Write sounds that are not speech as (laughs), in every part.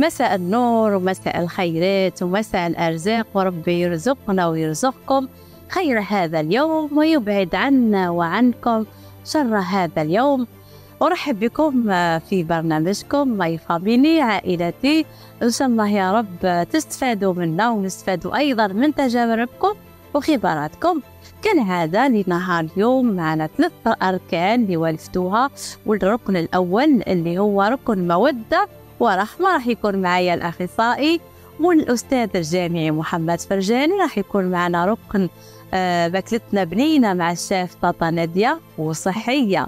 مساء النور ومساء الخيرات ومساء الأرزاق وربي يرزقنا ويرزقكم خير هذا اليوم ويبعد عنا وعنكم شر هذا اليوم أرحب بكم آه، في برنامجكم ماي فاميلي عائلتي إن شاء الله يا رب آه، تستفادوا منا ونستفادوا أيضا من تجاربكم وخبراتكم كالعادة لنهار اليوم معنا ثلاث أركان اللي والفتوها والركن الأول اللي هو ركن مودة وراح ما راح يكون معايا الأخصائي والأستاذ الجامعي محمد فرجاني راح يكون معنا ركن آه، باكلتنا بنينة مع الشاف طاطا نادية وصحية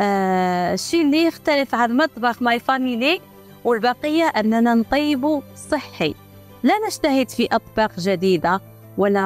آه، الشيء اللي يختلف عن مطبخ ماي فاميلي والبقية أننا نطيب صحي لا نجتهد في أطباق جديدة ولا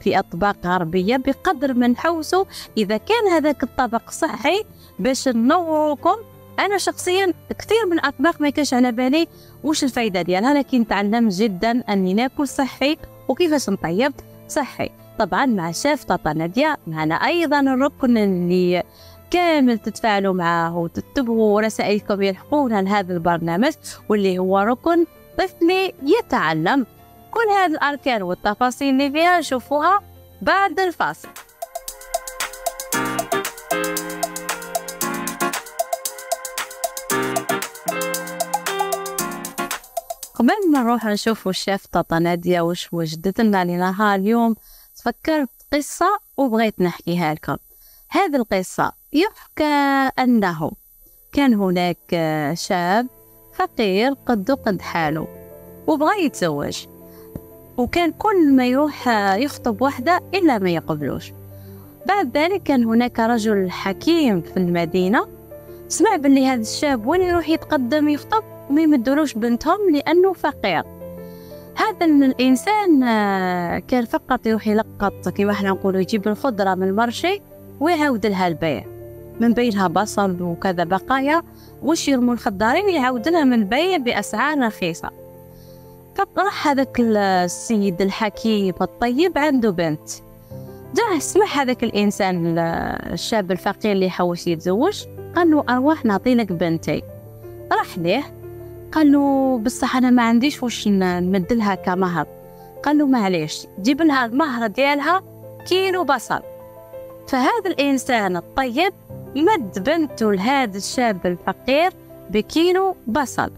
في أطباق غربية بقدر ما نحوسو إذا كان هذاك الطبق صحي باش ننوركم انا شخصيا كثير من الاطباق ما كانش على بالي واش الفايده ديالها لكن تعلمت جدا اني ناكل صحي وكيفاش نطيب صحي طبعا مع شيف طاطا ناديه معنا ايضا الركن اللي كامل تتفاعلوا معاه وتتبعوا رسائلكم يلحقونا لهذا البرنامج واللي هو ركن طفلي يتعلم كل هذه الاركان والتفاصيل اللي فيها نشوفوها بعد الفاصل قبل ما نروح نشوف الشيف طاطا نادية وش وجدت لنا لنهار اليوم تفكرت قصة وبغيت نحكيها لكم هذه القصة يحكى أنه كان هناك شاب فقير قد قد حاله وبغى يتزوج وكان كل ما يروح يخطب وحدة إلا ما يقبلوش بعد ذلك كان هناك رجل حكيم في المدينة سمع بلي هذا الشاب وين يروح يتقدم يخطب وما يمدولوش بنتهم لأنه فقير هذا الإنسان آه، كان فقط يروح يلقط كما احنا نقولوا يجيب الخضرة من المرشي ويعاود لها البيع من بينها بصل وكذا بقايا وش يرموا الخضارين يعاود لها من البيع بأسعار رخيصة فراح هذاك السيد الحكيم الطيب عنده بنت جاه سمح هذاك الإنسان آه، الشاب الفقير اللي حوش يتزوج قال له أرواح نعطي لك بنتي راح ليه قال له بصح انا ما عنديش واش نمدلها كمهر قال له معليش جيب لها المهر ديالها كيلو بصل فهذا الانسان الطيب مد بنته لهذا الشاب الفقير بكيلو بصل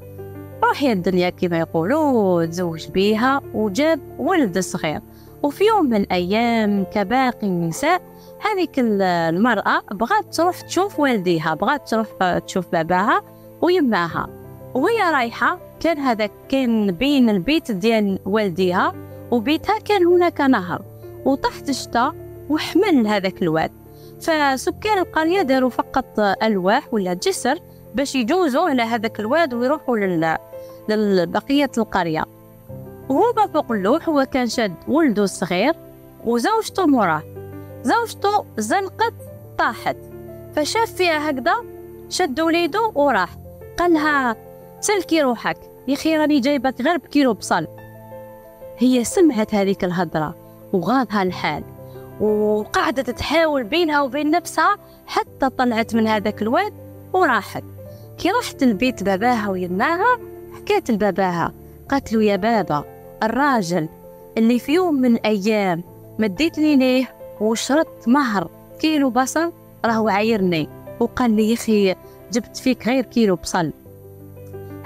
يا الدنيا كما يقولوا تزوج بيها وجاب ولد صغير وفي يوم من الأيام كباقي النساء هذيك المرأة بغات تروح تشوف والديها بغات تروح تشوف باباها ويماها وهي رايحه كان هذا كان بين البيت ديال والديها وبيتها كان هناك نهر وطاحت الشتاء وحمل هذاك الواد فسكان القريه داروا فقط الواح ولا جسر باش يجوزوا على هذاك الواد ويروحوا لل... لبقيه القريه وهو فوق اللوح هو كان شاد ولده الصغير وزوجته مراه زوجته زنقت طاحت فشاف فيها هكذا شد وليده وراح قالها سلكي روحك يا اخي راني جايبك غير بكيلو بصل هي سمعت هذيك الهضره وغاضها الحال وقعدت تحاول بينها وبين نفسها حتى طلعت من هذاك الواد وراحت كي رحت لبيت باباها ويماها حكات لباباها قالت له يا بابا الراجل اللي في يوم من الايام مديتني ليه وشرطت مهر كيلو بصل راهو عايرني وقال لي يا اخي جبت فيك غير كيلو بصل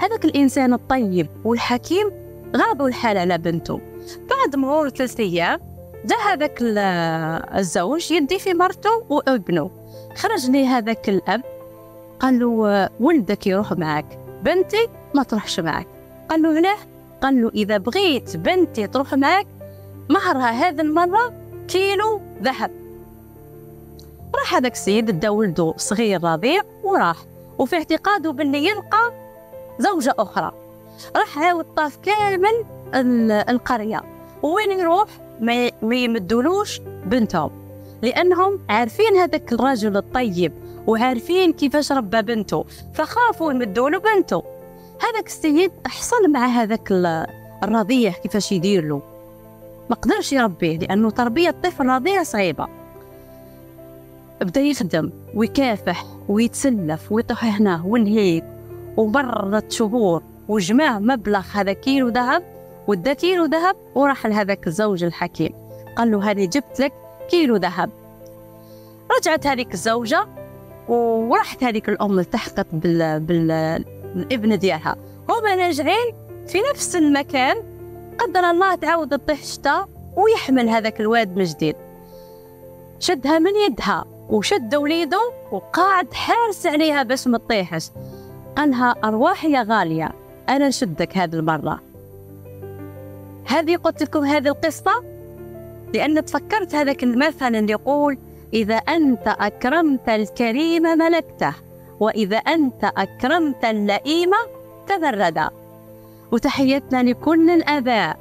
هذاك الإنسان الطيب والحكيم غابوا الحال على بنته بعد مرور ثلاثة أيام جاء هذاك الزوج يدي في مرته وابنه خرج لي هذاك الأب قال له ولدك يروح معك بنتي ما تروحش معك قال له علاه قال له إذا بغيت بنتي تروح معك مهرها هذه المرة كيلو ذهب راح هذاك السيد دا ولده صغير رضيع وراح وفي اعتقاده باللي يلقى زوجة أخرى راح عاود طاف كامل القرية وين يروح ما يمدولوش بنتهم لأنهم عارفين هذاك الرجل الطيب وعارفين كيفاش ربى بنته فخافوا يمدولو بنته هذاك السيد حصل مع هذاك الرضيع كيفاش يدير له ما قدرش يربيه لأنه تربية طفل رضيع صعيبة بدا يخدم ويكافح ويتسلف ويطيح هنا ونهيك ومرت شهور وجمع مبلغ هذا كيلو ذهب ودا كيلو ذهب وراح لهذاك الزوج الحكيم قال له هاني جبت لك كيلو ذهب رجعت هذيك الزوجة وراحت هذيك الأم التحقت بال... بالابن ديالها هما راجعين في نفس المكان قدر الله تعاود تطيح الشتاء ويحمل هذاك الواد من جديد شدها من يدها وشد وليده وقاعد حارس عليها باش ما تطيحش أنها أرواح يا غالية أنا نشدك هذه المرة هذه قلت لكم هذه القصة لأن تفكرت هذاك المثل اللي يقول إذا أنت أكرمت الكريم ملكته وإذا أنت أكرمت اللئيم تبرد وتحيتنا لكل الآباء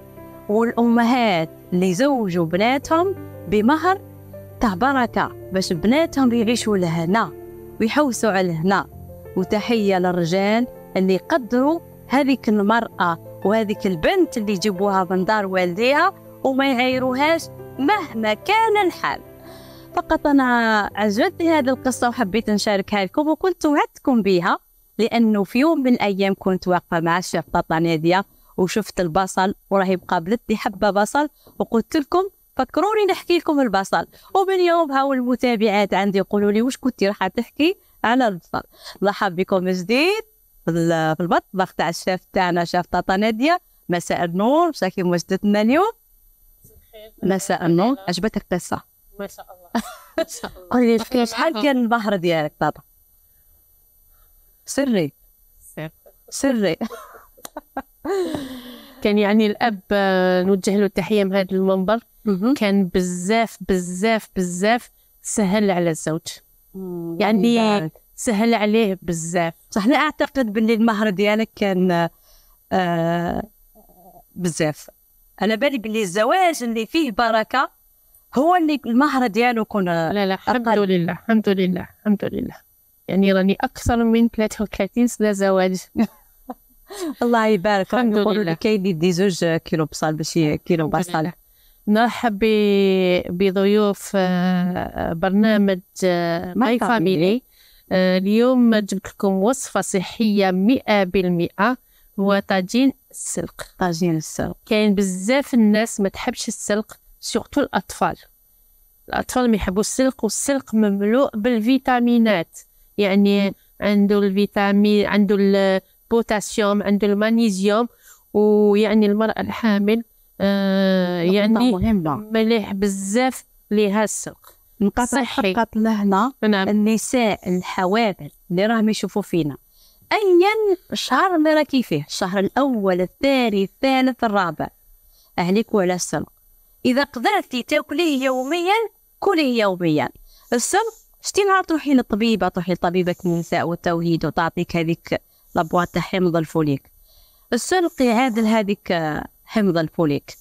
والأمهات اللي زوجوا بناتهم بمهر تبركة بركة باش بناتهم يعيشوا لهنا ويحوسوا على هنا وتحية للرجال اللي يقدروا هذيك المرأة وهذيك البنت اللي يجيبوها من دار والديها وما يغيروهاش مهما كان الحال فقط أنا عجبتني هذه القصة وحبيت نشاركها لكم وكنت وعدتكم بها لأنه في يوم من الأيام كنت واقفة مع الشيف طاطا نادية وشفت البصل وراهي مقابلتني حبة بصل وقلت لكم فكروني نحكي لكم البصل ومن يومها والمتابعات عندي يقولوا لي واش كنتي راح تحكي على البصل نرحب بكم من جديد في المطبخ تاع الشاف تاعنا شاف طاطا ناديه مساء النور شاكي مجدتنا اليوم مساء النور عجبتك القصه ما شاء الله (laughs) ما شاء الله قولي لي شحال كان البحر ديالك طاطا سري سري (laughs) كان يعني الاب آه، نوجه له التحيه من هذا المنبر كان بزاف بزاف بزاف سهل على الزوج يعني سهل عليه بزاف صح انا اعتقد باللي المهر ديالك كان آه بزاف انا بالي باللي الزواج اللي فيه بركه هو اللي المهر ديالو كون لا لا الحمد لله الحمد لله الحمد لله يعني راني اكثر من 33 سنه زواج (laughs) الله يبارك الحمد لله كاين اللي يدي زوج كيلو بصل باش كيلو بصل نرحب بضيوف آه، آه، برنامج آه، ماي فاميلي اليوم جبت لكم وصفة صحية مئة بالمئة هو طاجين السلق طاجين السلق كاين بزاف الناس ما تحبش السلق سورتو الأطفال الأطفال ما يحبوا السلق والسلق مملوء بالفيتامينات يعني عنده الفيتامين عنده البوتاسيوم عنده المغنيسيوم ويعني المرأة الحامل آه، يعني مهمة مليح بزاف ليها السوق نقاطع فقط لهنا نعم. النساء الحوامل اللي راهم يشوفوا فينا ايا الشهر اللي راكي فيه الشهر الاول الثاني الثالث الرابع عليك وعلى السلق اذا قدرتي تاكليه يوميا كليه يوميا السلق شتي نهار تروحي للطبيبه تروحي لطبيبه النساء والتوهيد وتعطيك هذيك لابواط تاع حمض الفوليك السلق يعادل هذيك حمض الفوليك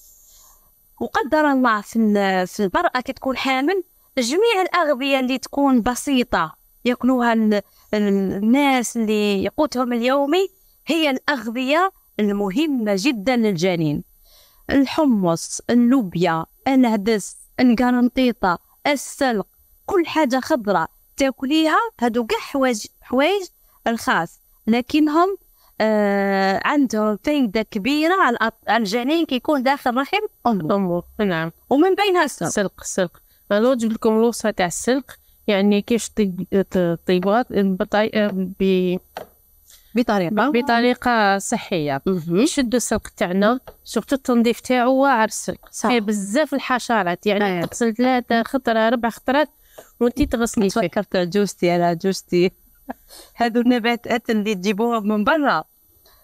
وقدر الله في في المرأة كتكون حامل جميع الأغذية اللي تكون بسيطة ياكلوها الناس اللي يقوتهم اليومي هي الأغذية المهمة جدا للجنين الحمص اللوبيا العدس القرنطيطة السلق كل حاجة خضراء تاكليها هادو كاع حوايج حوايج الخاص لكنهم آه عندهم فايدة كبيرة على الجنين كيكون داخل رحم أمه أمه نعم ومن بينها السلق السلق أنا نجيب لكم الوصفة تاع السلق يعني كيفاش بطريقة آه، ب بطريقة بطريقة صحية يشدوا السلق تاعنا شفتوا التنظيف تاعو واعر السلق فيه بزاف الحشرات يعني أيوة. تغسل ثلاثة خطرة ربع خطرات وانتي تغسلي فيه تفكرت جوزتي انا جوزتي (laughs) هذو النباتات اللي تجيبوهم من برا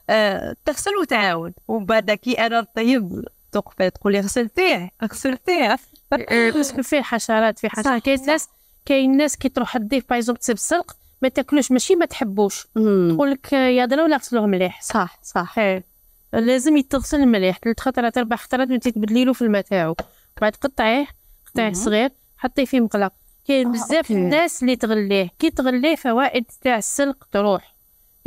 آه، تغسل وتعاود ومن بعد كي انا نطيب تقفى تقول لي غسلتيه غسلتيه إيه، فيه حشرات في حشرات كاين ناس كاين ناس كي تروح تضيف بايزوم تسيب السلق ما تاكلوش ماشي ما تحبوش تقول لك يا ضروري ولا غسلوه مليح صح صح إيه. لازم يتغسل مليح ثلاث خطرات اربع خطرات ملي تبدلي له في الماء تاعو بعد قطعيه قطعيه صغير حطيه في مقله كاين آه، بزاف الناس اللي تغليه كي تغليه فوائد تاع السلق تروح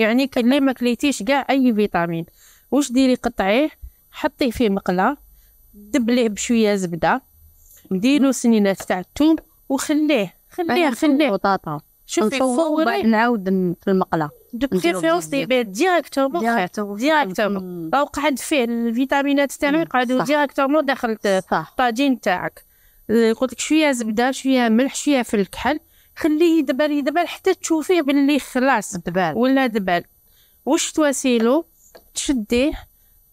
يعني كلي ما كليتيش كاع اي فيتامين واش ديري قطعيه حطيه في مقله دبليه بشويه زبده ديرو سنينات تاع الثوم وخليه خليه خليه بطاطا شوفي فوري نعاود في المقله في وسط البيت ديريكتومون ديريكتومون راهو قعد فيه الفيتامينات تاعو يقعدوا ديريكتومون داخل الطاجين تاعك قلت شويه زبده شويه ملح شويه في الكحل خليه يدبل يدبر حتى تشوفيه باللي خلاص دبال ولا دبال واش تواسيلو تشديه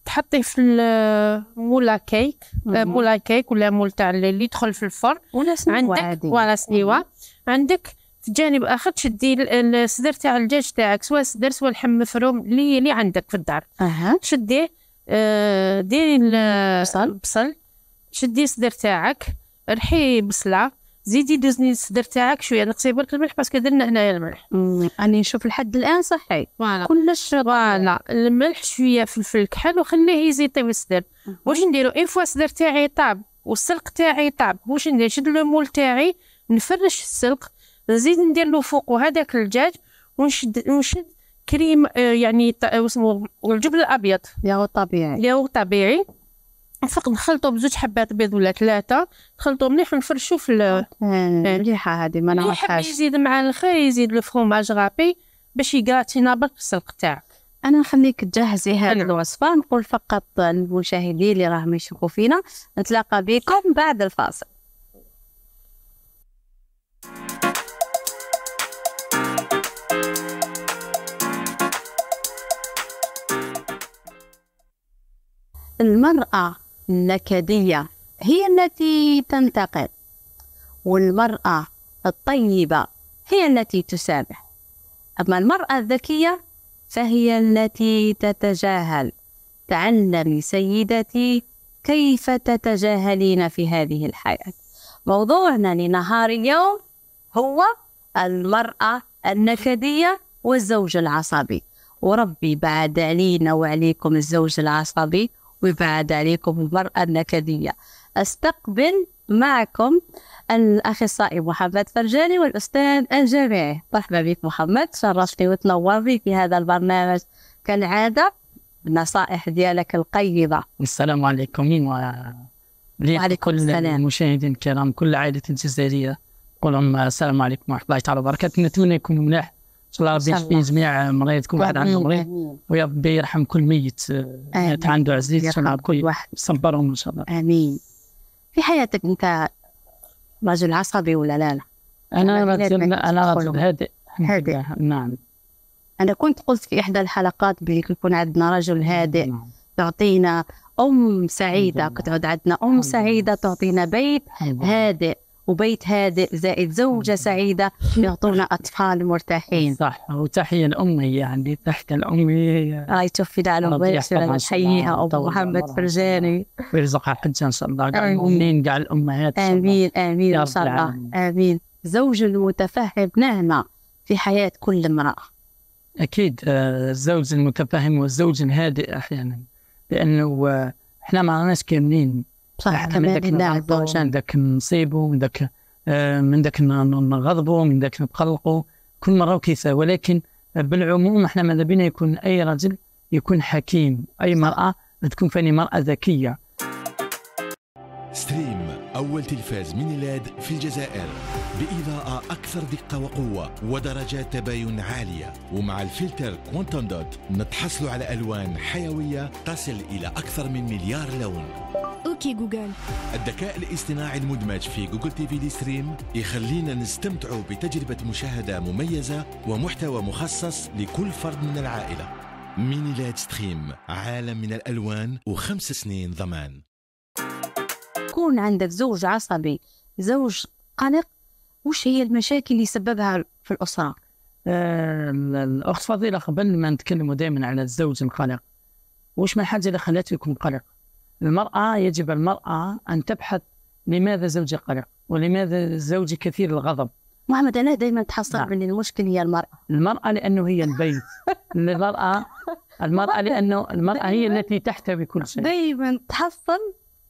تحطيه في مولا كيك مولا كيك ولا مول تاع اللي يدخل في الفرن ولا سنيوا عندك ولا سنيوا عندك في جانب اخر تشدي الصدر تاع الدجاج تاعك سواء صدر سواء اللحم مفروم اللي اللي عندك في الدار اها تشديه آه، ديري البصل بصل شدي الصدر تاعك رحي بصله زيدي دوزني الصدر تاعك شويه نقصي برك الملح باسكو درنا هنايا الملح راني نشوف لحد الان صحي فوالا كلش فوالا الملح شويه فلفل كحل وخليه يزيد طيب الصدر واش نديرو اون فوا الصدر تاعي طاب والسلق تاعي طاب واش ندير نشد لو مول تاعي نفرش السلق نزيد ندير له فوق هذاك الدجاج ونشد ونشد كريم آه، يعني آه، اسمه الجبن الابيض ياغو طبيعي ياغو طبيعي نفق نخلطو بزوج حبات بيض ولا ثلاثه نخلطو مليح ونفرشو في إيه. مليحه هذه ما نعرفهاش يزيد مع الخير يزيد الفرماج غابي باش يكراتينا برك السلق تاعك انا نخليك تجهزي هذه الوصفه نقول فقط للمشاهدين اللي راهم يشوفوا فينا نتلاقى بكم بعد الفاصل المرأة النكدية هي التي تنتقد والمرأة الطيبة هي التي تسامح أما المرأة الذكية فهي التي تتجاهل تعلمي سيدتي كيف تتجاهلين في هذه الحياة موضوعنا لنهار اليوم هو المرأة النكدية والزوج العصبي وربي بعد علينا وعليكم الزوج العصبي وبعد عليكم المرأة النكدية أستقبل معكم الأخصائي محمد فرجاني والأستاذ الجامعي مرحبا بك محمد شرفتني وتنورتي في هذا البرنامج كالعادة النصائح ديالك القيمة السلام عليكم وعليكم كل السلام المشاهدين الكرام كل عائلة الجزائرية قولهم السلام عليكم ورحمة الله تعالى وبركاته نتمنى يكون مناح الله ربي يشفي جميع مريضكم واحد عنده مريض ويا ربي يرحم كل ميت آه، مات عنده عزيز ان شاء الله كل واحد صبرهم ان شاء الله امين في حياتك انت رجل عصبي ولا لا لا؟ انا رجل انا رجل هادئ هادئ نعم انا كنت قلت في احدى الحلقات بلي يكون عندنا رجل هادئ نعم. تعطينا ام سعيده كتعود عندنا ام سعيده تعطينا بيت هادئ وبيت هادئ زائد زوجة سعيدة (laughs) يعطونا أطفال مرتاحين صح وتحية لأمي يعني تحت الأمي الله يتوفي لها الأم أم محمد فرجاني ويرزقها حجة إن شاء الله امين المؤمنين قاع الأمهات آمين آمين إن شاء الله آمين زوج المتفهم نعمة في حياة كل امرأة أكيد آه، الزوج المتفهم والزوج الهادئ أحيانا لأنه آه، إحنا ما عرناش كاملين صح آه، من ذاك من ذاك نصيبه من ذاك من ذاك نغضبه من ذاك قلقه كل مره وكيف ولكن بالعموم احنا ماذا بينا يكون اي رجل يكون حكيم اي مراه تكون فاني مراه ذكيه ستريم أول تلفاز مينيلاد في الجزائر بإضاءة أكثر دقة وقوة ودرجات تباين عالية ومع الفلتر كوانتم دوت نتحصل على ألوان حيوية تصل إلى أكثر من مليار لون اوكي جوجل الذكاء الاصطناعي المدمج في جوجل تي في دي ستريم يخلينا نستمتع بتجربة مشاهدة مميزة ومحتوى مخصص لكل فرد من العائلة ميني لايت ستريم عالم من الألوان وخمس سنين ضمان كون عندك زوج عصبي زوج قلق وش هي المشاكل اللي سببها في الأسرة؟ الأخ آه، الأخت فضيلة قبل ما نتكلموا دائما على الزوج القلق وش من الحاجة اللي يكون قلق؟ المرأة يجب المرأة أن تبحث لماذا زوجي قلق ولماذا زوجي كثير الغضب محمد أنا دائما تحصل نعم. من المشكل هي المرأة المرأة لأنه هي البيت (laughs) المرأة المرأة لأنه المرأة هي التي تحتوي كل شيء دائما تحصل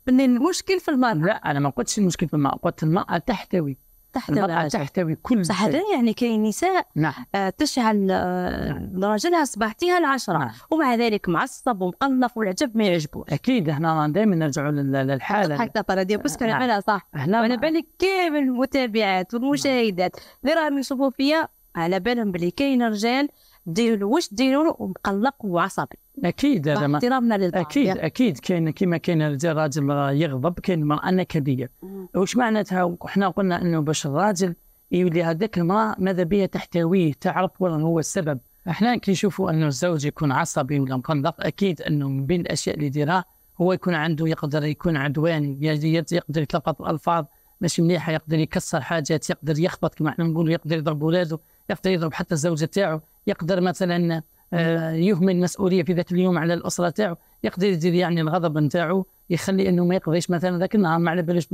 من المشكل في المرأة لا أنا ما قلتش المشكل في المرأة قلت المرأة تحتوي تحتوي المرأة تحتوي كل صح شيء صح يعني كاين نساء نعم. آه تشعل آه نعم. راجلها صباحتيها العشرة نعم. ومع ذلك معصب ومقلق والعجب ما يعجبوش أكيد هنا دائما نرجعوا للحالة حتى باراديو بس كان صح هنا وأنا بالك كامل المتابعات والمشاهدات اللي راهم يشوفوا فيا على بالهم بلي كاين رجال ديروا واش ديروا ومقلق وعصبي اكيد هذا ما احترامنا للبعض اكيد يعني. اكيد كاين كما كاين الراجل يغضب كاين المراه نكديه واش معناتها احنا قلنا انه باش الراجل يولي هذاك المراه ماذا بها تحتويه تعرف وين هو السبب احنا كي نشوفوا انه الزوج يكون عصبي ولا مقلق اكيد انه من بين الاشياء اللي يديرها هو يكون عنده يقدر يكون عدواني يقدر يتلقط الالفاظ ماشي مليحه يقدر يكسر حاجات يقدر يخبط كما احنا نقولوا يقدر يضرب اولاده يقدر يضرب حتى الزوجه تاعه يقدر مثلا آه، يهمل مسؤوليه في ذاك اليوم على الاسره تاعو يقدر يدير يعني الغضب نتاعو يخلي انه ما يقضيش مثلا ذاك النهار ما على بالوش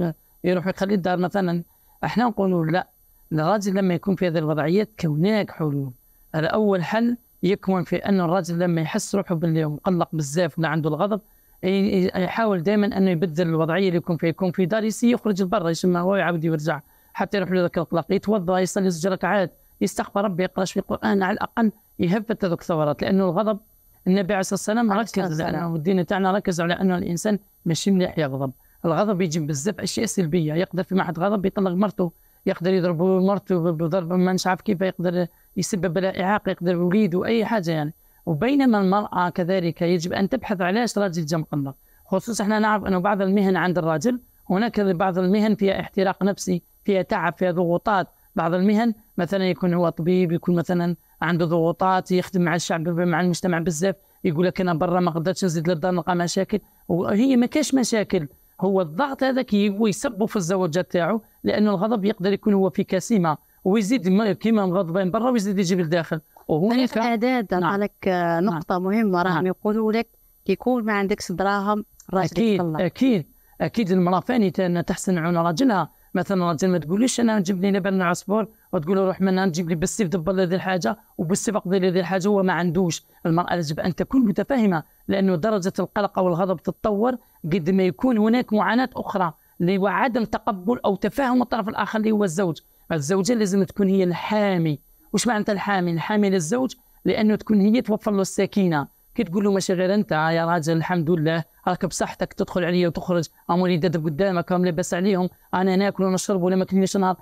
يروح يخلي الدار مثلا احنا نقولوا لا الراجل لما يكون في هذه الوضعيات كوناك حلول اول حل يكمن في ان الراجل لما يحس روحه باللي مقلق بزاف ولا عنده الغضب يحاول دائما انه يبدل الوضعيه اللي يكون فيها يكون في دار يخرج لبرا يسمى هو يعاود يرجع حتى يروح لذاك القلق يتوضا يصلي زوج ركعات يستغفر ربي يقرا في القران على الاقل يهب التذوق الثورات لانه الغضب النبي عليه الصلاه والسلام ركز لانه الدين تاعنا ركز على انه الانسان ماشي مليح يغضب الغضب يجي بزاف اشياء سلبيه يقدر في واحد غضب يطلق مرته يقدر يضرب مرته بضرب ما عارف كيف يقدر يسبب لها اعاقه يقدر وليده اي حاجه يعني وبينما المراه كذلك يجب ان تبحث علاش راجل جا مقلق خصوصا احنا نعرف انه بعض المهن عند الرجل هناك بعض المهن فيها احتراق نفسي فيها تعب فيها ضغوطات بعض المهن مثلا يكون هو طبيب يكون مثلا عنده ضغوطات يخدم مع الشعب مع المجتمع بزاف يقول لك انا برا ما قدرتش نزيد للدار نلقى مشاكل وهي ما كاش مشاكل هو الضغط هذاك هو يسبه في الزوجات تاعو لانه الغضب يقدر يكون هو في كسيمه ويزيد كيما مغضبين برا ويزيد يجيب لداخل وهناك في الاعداد نعم. عليك آه، نعم. نقطه نعم. مهمه راهم نعم. يقولوا لك كيكون ما عندكش دراهم راجل اكيد يطلع. اكيد اكيد المراه فاني تحسن عون راجلها مثلا راجل ما تقوليش انا نجيب لي لبن عصفور وتقول روح من هنا نجيب لي بالسيف دبر لي هذه الحاجه وبالسيف اقضي لي هذه الحاجه هو ما عندوش المراه يجب ان تكون متفاهمه لانه درجه القلق او الغضب تتطور قد ما يكون هناك معاناه اخرى اللي هو عدم تقبل او تفاهم الطرف الاخر اللي هو الزوج الزوجه لازم تكون هي الحامي واش معناتها الحامي الحامي للزوج لانه تكون هي توفر له السكينه كي تقول له ماشي غير انت آه يا راجل الحمد لله راك بصحتك تدخل عليا وتخرج امولي داد قدامك راهم لاباس عليهم انا ناكل ونشرب ولا ما كنيش نهار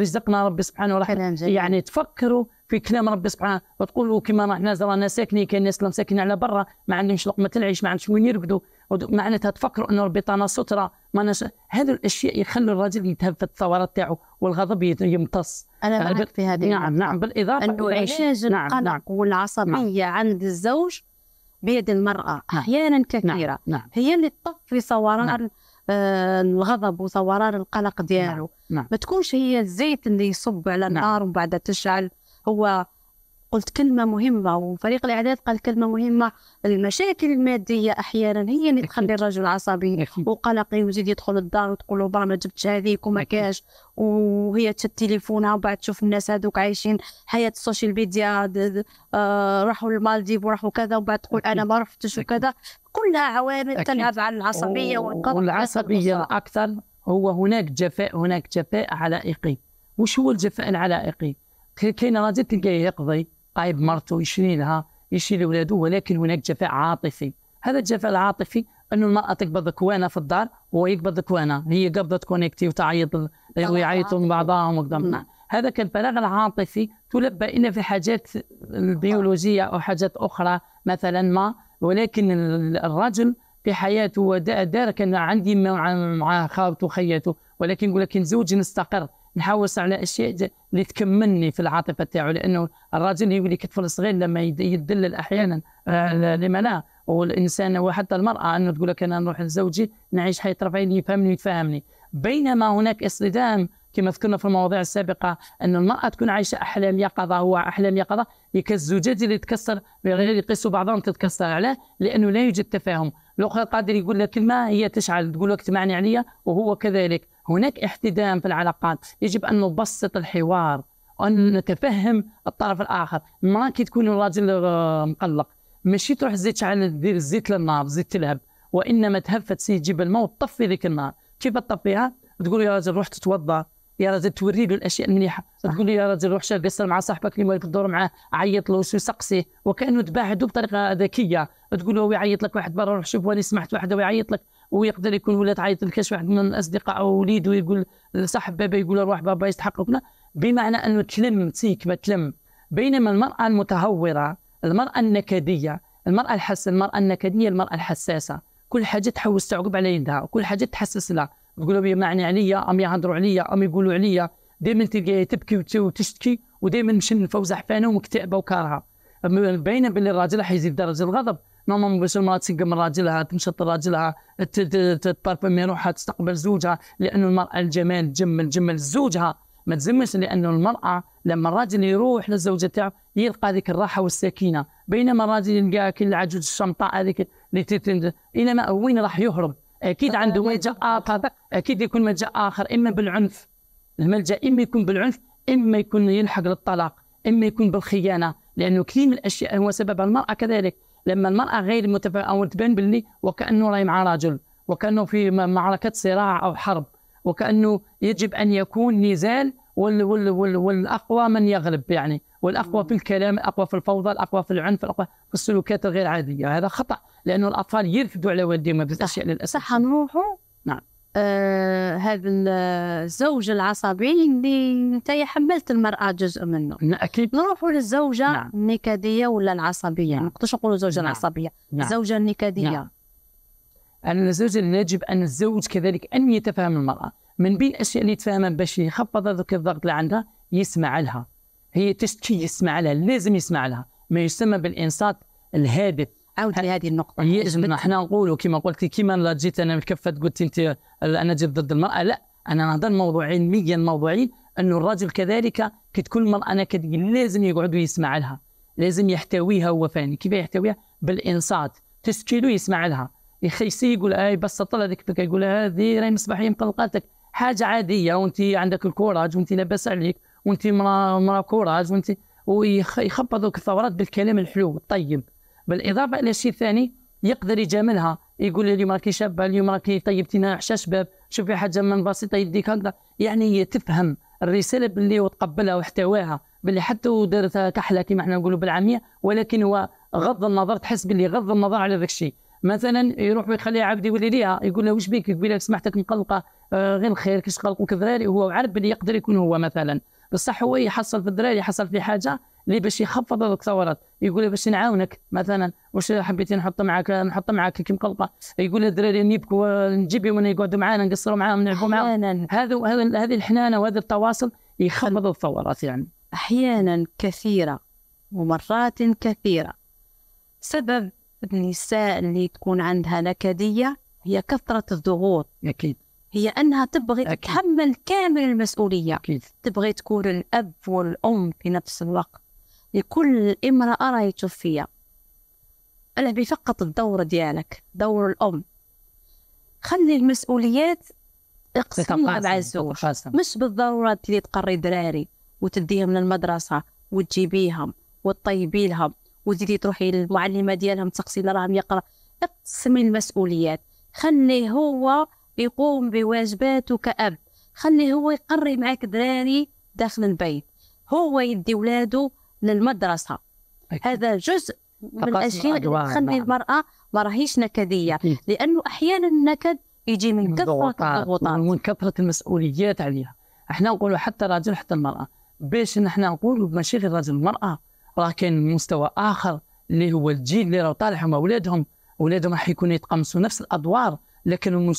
رزقنا ربي سبحانه وتعالى يعني تفكروا في كلام ربي سبحانه وتقولوا كما احنا رانا ساكنين كاين ناس مساكنين على برا ما عندهمش لقمه العيش ما عندهمش وين يرقدوا معناتها تفكروا انه ربي طانا ستره ما نش... هذو الاشياء يخلوا الرجل يتهفت الثورات تاعو والغضب يمتص انا آه، معك في هذه نعم نعم بالاضافه انه علاج نعم, نعم. القلق نعم. والعصبيه نعم. عند الزوج بيد المرأة نعم. أحيانا كثيرة نعم. نعم. هي اللي تطفي ثوران نعم. آه، الغضب وثوران القلق ديالو نعم. نعم. ما تكونش هي الزيت اللي يصب على نعم. النار نعم. ومن بعد تشعل هو قلت كلمة مهمة وفريق الإعداد قال كلمة مهمة المشاكل المادية أحيانا هي اللي تخلي (laughs) الرجل عصبي وقلقي ويزيد يدخل الدار وتقول له ما جبتش هذيك وما كاش وهي تشد تليفونها وبعد تشوف الناس هذوك عايشين حياة السوشيال ميديا آه راحوا المالديف وراحوا كذا وبعد تقول أنا ما رحتش وكذا كلها عوامل تلعب على العصبية والعصبية أكثر هو هناك جفاء هناك جفاء علائقي وش هو الجفاء العلائقي؟ كاين راجل تلقاه يقضي قايب مرته لها يشري لولاده ولكن هناك جفاء عاطفي هذا الجفاء العاطفي انه المراه تقبض كوانا في الدار وهو يقبض كوانا هي قبضت كونيكتي وتعيط ويعيطون بعضهم وقدامنا نعم. هذا كان الفراغ العاطفي تلبى الا في حاجات البيولوجيه او حاجات اخرى مثلا ما ولكن الرجل في حياته دار كان عندي مع خاوته وخياته ولكن يقول لك زوجي نستقر نحوس على اشياء اللي تكملني في العاطفه تاعو لانه الراجل يولي كطفل صغير لما يدلل احيانا آه، لما لا والانسان وحتى المراه انه تقول لك انا نروح لزوجي نعيش حياه رفاهيه يفهمني ويتفاهمني بينما هناك اصطدام كما ذكرنا في المواضيع السابقه ان المراه تكون عايشه احلام يقظه هو احلام يقظه كالزجاج اللي تكسر بغير يقيسوا بعضهم تتكسر عليه لانه لا يوجد تفاهم الاخرى قادر يقول لك كلمه هي تشعل تقول لك تمعني عليا وهو كذلك هناك احتدام في العلاقات يجب أن نبسط الحوار وأن نتفهم الطرف الآخر ما كي تكون الراجل آه، مقلق ماشي تروح زيت تشعل دير الزيت للنار زيت تلهب وإنما تهفت سي تجيب الماء وتطفي ذيك النار كيف تطفيها تقول يا راجل روح تتوضا يا راجل توري له الاشياء المليحه تقول له يا راجل روح شارك قصر مع صاحبك اللي مالك الدور معاه عيط له سقسيه وكانه تباعدوا بطريقه ذكيه تقول له يعيط لك واحد برا روح شوف واني سمعت واحد ويعيط لك ويقدر يكون ولا تعيط لكاش واحد من الاصدقاء او وليده يقول لصاحب بابا يقول روح بابا يستحق لك بمعنى انه تلم تسيك ما تلم بينما المراه المتهوره المراه النكديه المراه الحس المراه النكديه المراه الحساسه كل حاجه تحوس تعقب على يدها وكل حاجه تحسس لها تقولوا لي معني عليا ام يهضروا عليا ام يقولوا عليا دائما تلقاها تبكي وتشتكي ودائما مشنفه وزحفانه ومكتئبه وكارهه بين باللي الراجل راح يزيد درجه الغضب نورمالمون باش المراه تنقم راجلها تنشط راجلها تبارفمي روحها تستقبل زوجها لأن المراه الجمال تجمل تجمل زوجها ما تزمش لأن المراه لما الراجل يروح للزوجه تاعو يلقى ذيك الراحه والسكينه بينما الراجل يلقى كل العجوز الشمطاء هذيك اللي انما وين راح يهرب اكيد عنده ملجا اخر اكيد يكون ملجا اخر اما بالعنف الملجا اما يكون بالعنف اما يكون يلحق للطلاق اما يكون بالخيانه لانه كثير من الاشياء هو سببها المراه كذلك لما المرأة غير متفائله أو تبان باللي وكأنه راهي مع راجل وكأنه في معركة صراع أو حرب وكأنه يجب أن يكون نزال وال وال وال والأقوى من يغلب يعني والأقوى في الكلام الأقوى في الفوضى الأقوى في العنف الأقوى في السلوكات الغير عادية هذا خطأ لأنه الأطفال يرفدوا على والديهم بهذه الأشياء للأسف صح نروحوا آه هذا الزوج العصبي اللي انت حملت المراه جزء منه اكيد نروحوا للزوجه نعم. النكديه ولا العصبيه ما نقدرش نعم. نقولوا زوجه نعم. العصبيه نعم. الزوجه النكديه نعم. انا الزوجة يجب أن الزوج كذلك أن يتفهم المرأة من بين الأشياء اللي يتفهمها باش يخفض هذاك الضغط اللي عندها يسمع لها هي تشتي يسمع لها لازم يسمع لها ما يسمى بالإنصات الهادف عاود لهذه النقطه يجب احنا نقولوا كما قلت كما لا جيت انا كفت قلت انت انا جيت ضد المراه لا انا نهضر موضوع علميا موضوعي انه الرجل كذلك كي تكون المراه انا لازم يقعد ويسمع لها لازم يحتويها هو فاني كيف يحتويها بالانصات تسكيلو يسمع لها يخيسي يقول اي بسط لها هذيك يقول هذه راهي مصباحيه مطلقاتك حاجه عاديه وانت عندك الكوراج وانت لاباس عليك وانت مراه مراه كوراج وانت ويخبطوك الثورات بالكلام الحلو الطيب بالاضافه الى شيء ثاني يقدر يجاملها يقول لي اليوم راكي شابه اليوم راكي طيبتينا عشا شباب شوفي حاجه من بسيطه طيب، يديك هكذا يعني هي تفهم الرساله باللي وتقبلها واحتواها باللي حتى ودارتها كحله كما احنا نقولوا بالعاميه ولكن هو غض النظر تحس باللي غض النظر على ذاك الشيء مثلا يروح ويخلي عبد يولي ليها يقول له واش بيك لك سمحتك مقلقه آه، غير الخير كيش قلقوا الدراري هو عارف باللي يقدر يكون هو مثلا بصح هو يحصل في الدراري يحصل في حاجه اللي باش يخفض هذوك الثورات يقول باش نعاونك مثلا واش حبيتي نحط معاك نحط معاك كيم قلقه يقول الدراري نبكوا نجيبهم وانا يقعدوا معانا نقصروا معاهم نلعبوا معاهم هذا هذه الحنانه وهذا التواصل يخفض الثورات يعني احيانا كثيره ومرات كثيره سبب النساء اللي تكون عندها نكديه هي كثره الضغوط اكيد هي انها تبغي تتحمل كامل المسؤوليه أكيد. تبغي تكون الاب والام في نفس الوقت لكل امرأة راهي توفية العبي فقط الدور ديالك دور الأم خلي المسؤوليات اقسمها مع الزوج مش بالضرورة اللي تقري دراري وتديهم للمدرسة وتجيبيهم وتطيبي لهم وتزيدي تروحي للمعلمة ديالهم تسقسي راهم يقرا اقسمي المسؤوليات خليه هو يقوم بواجباته كأب خليه هو يقري معاك دراري داخل البيت هو يدي ولاده للمدرسه أكيد. هذا جزء من الاشياء اللي تخلي نعم. المراه ما راهيش نكديه لانه احيانا النكد يجي من كثره الضغوطات ومن كثره المسؤوليات عليها احنا نقولوا حتى الرجل حتى المراه باش نحن نقولوا ماشي غير الرجل المراه راه كاين مستوى اخر اللي هو الجيل اللي راه طالع هما اولادهم اولادهم راح يكونوا يتقمصوا نفس الادوار لكن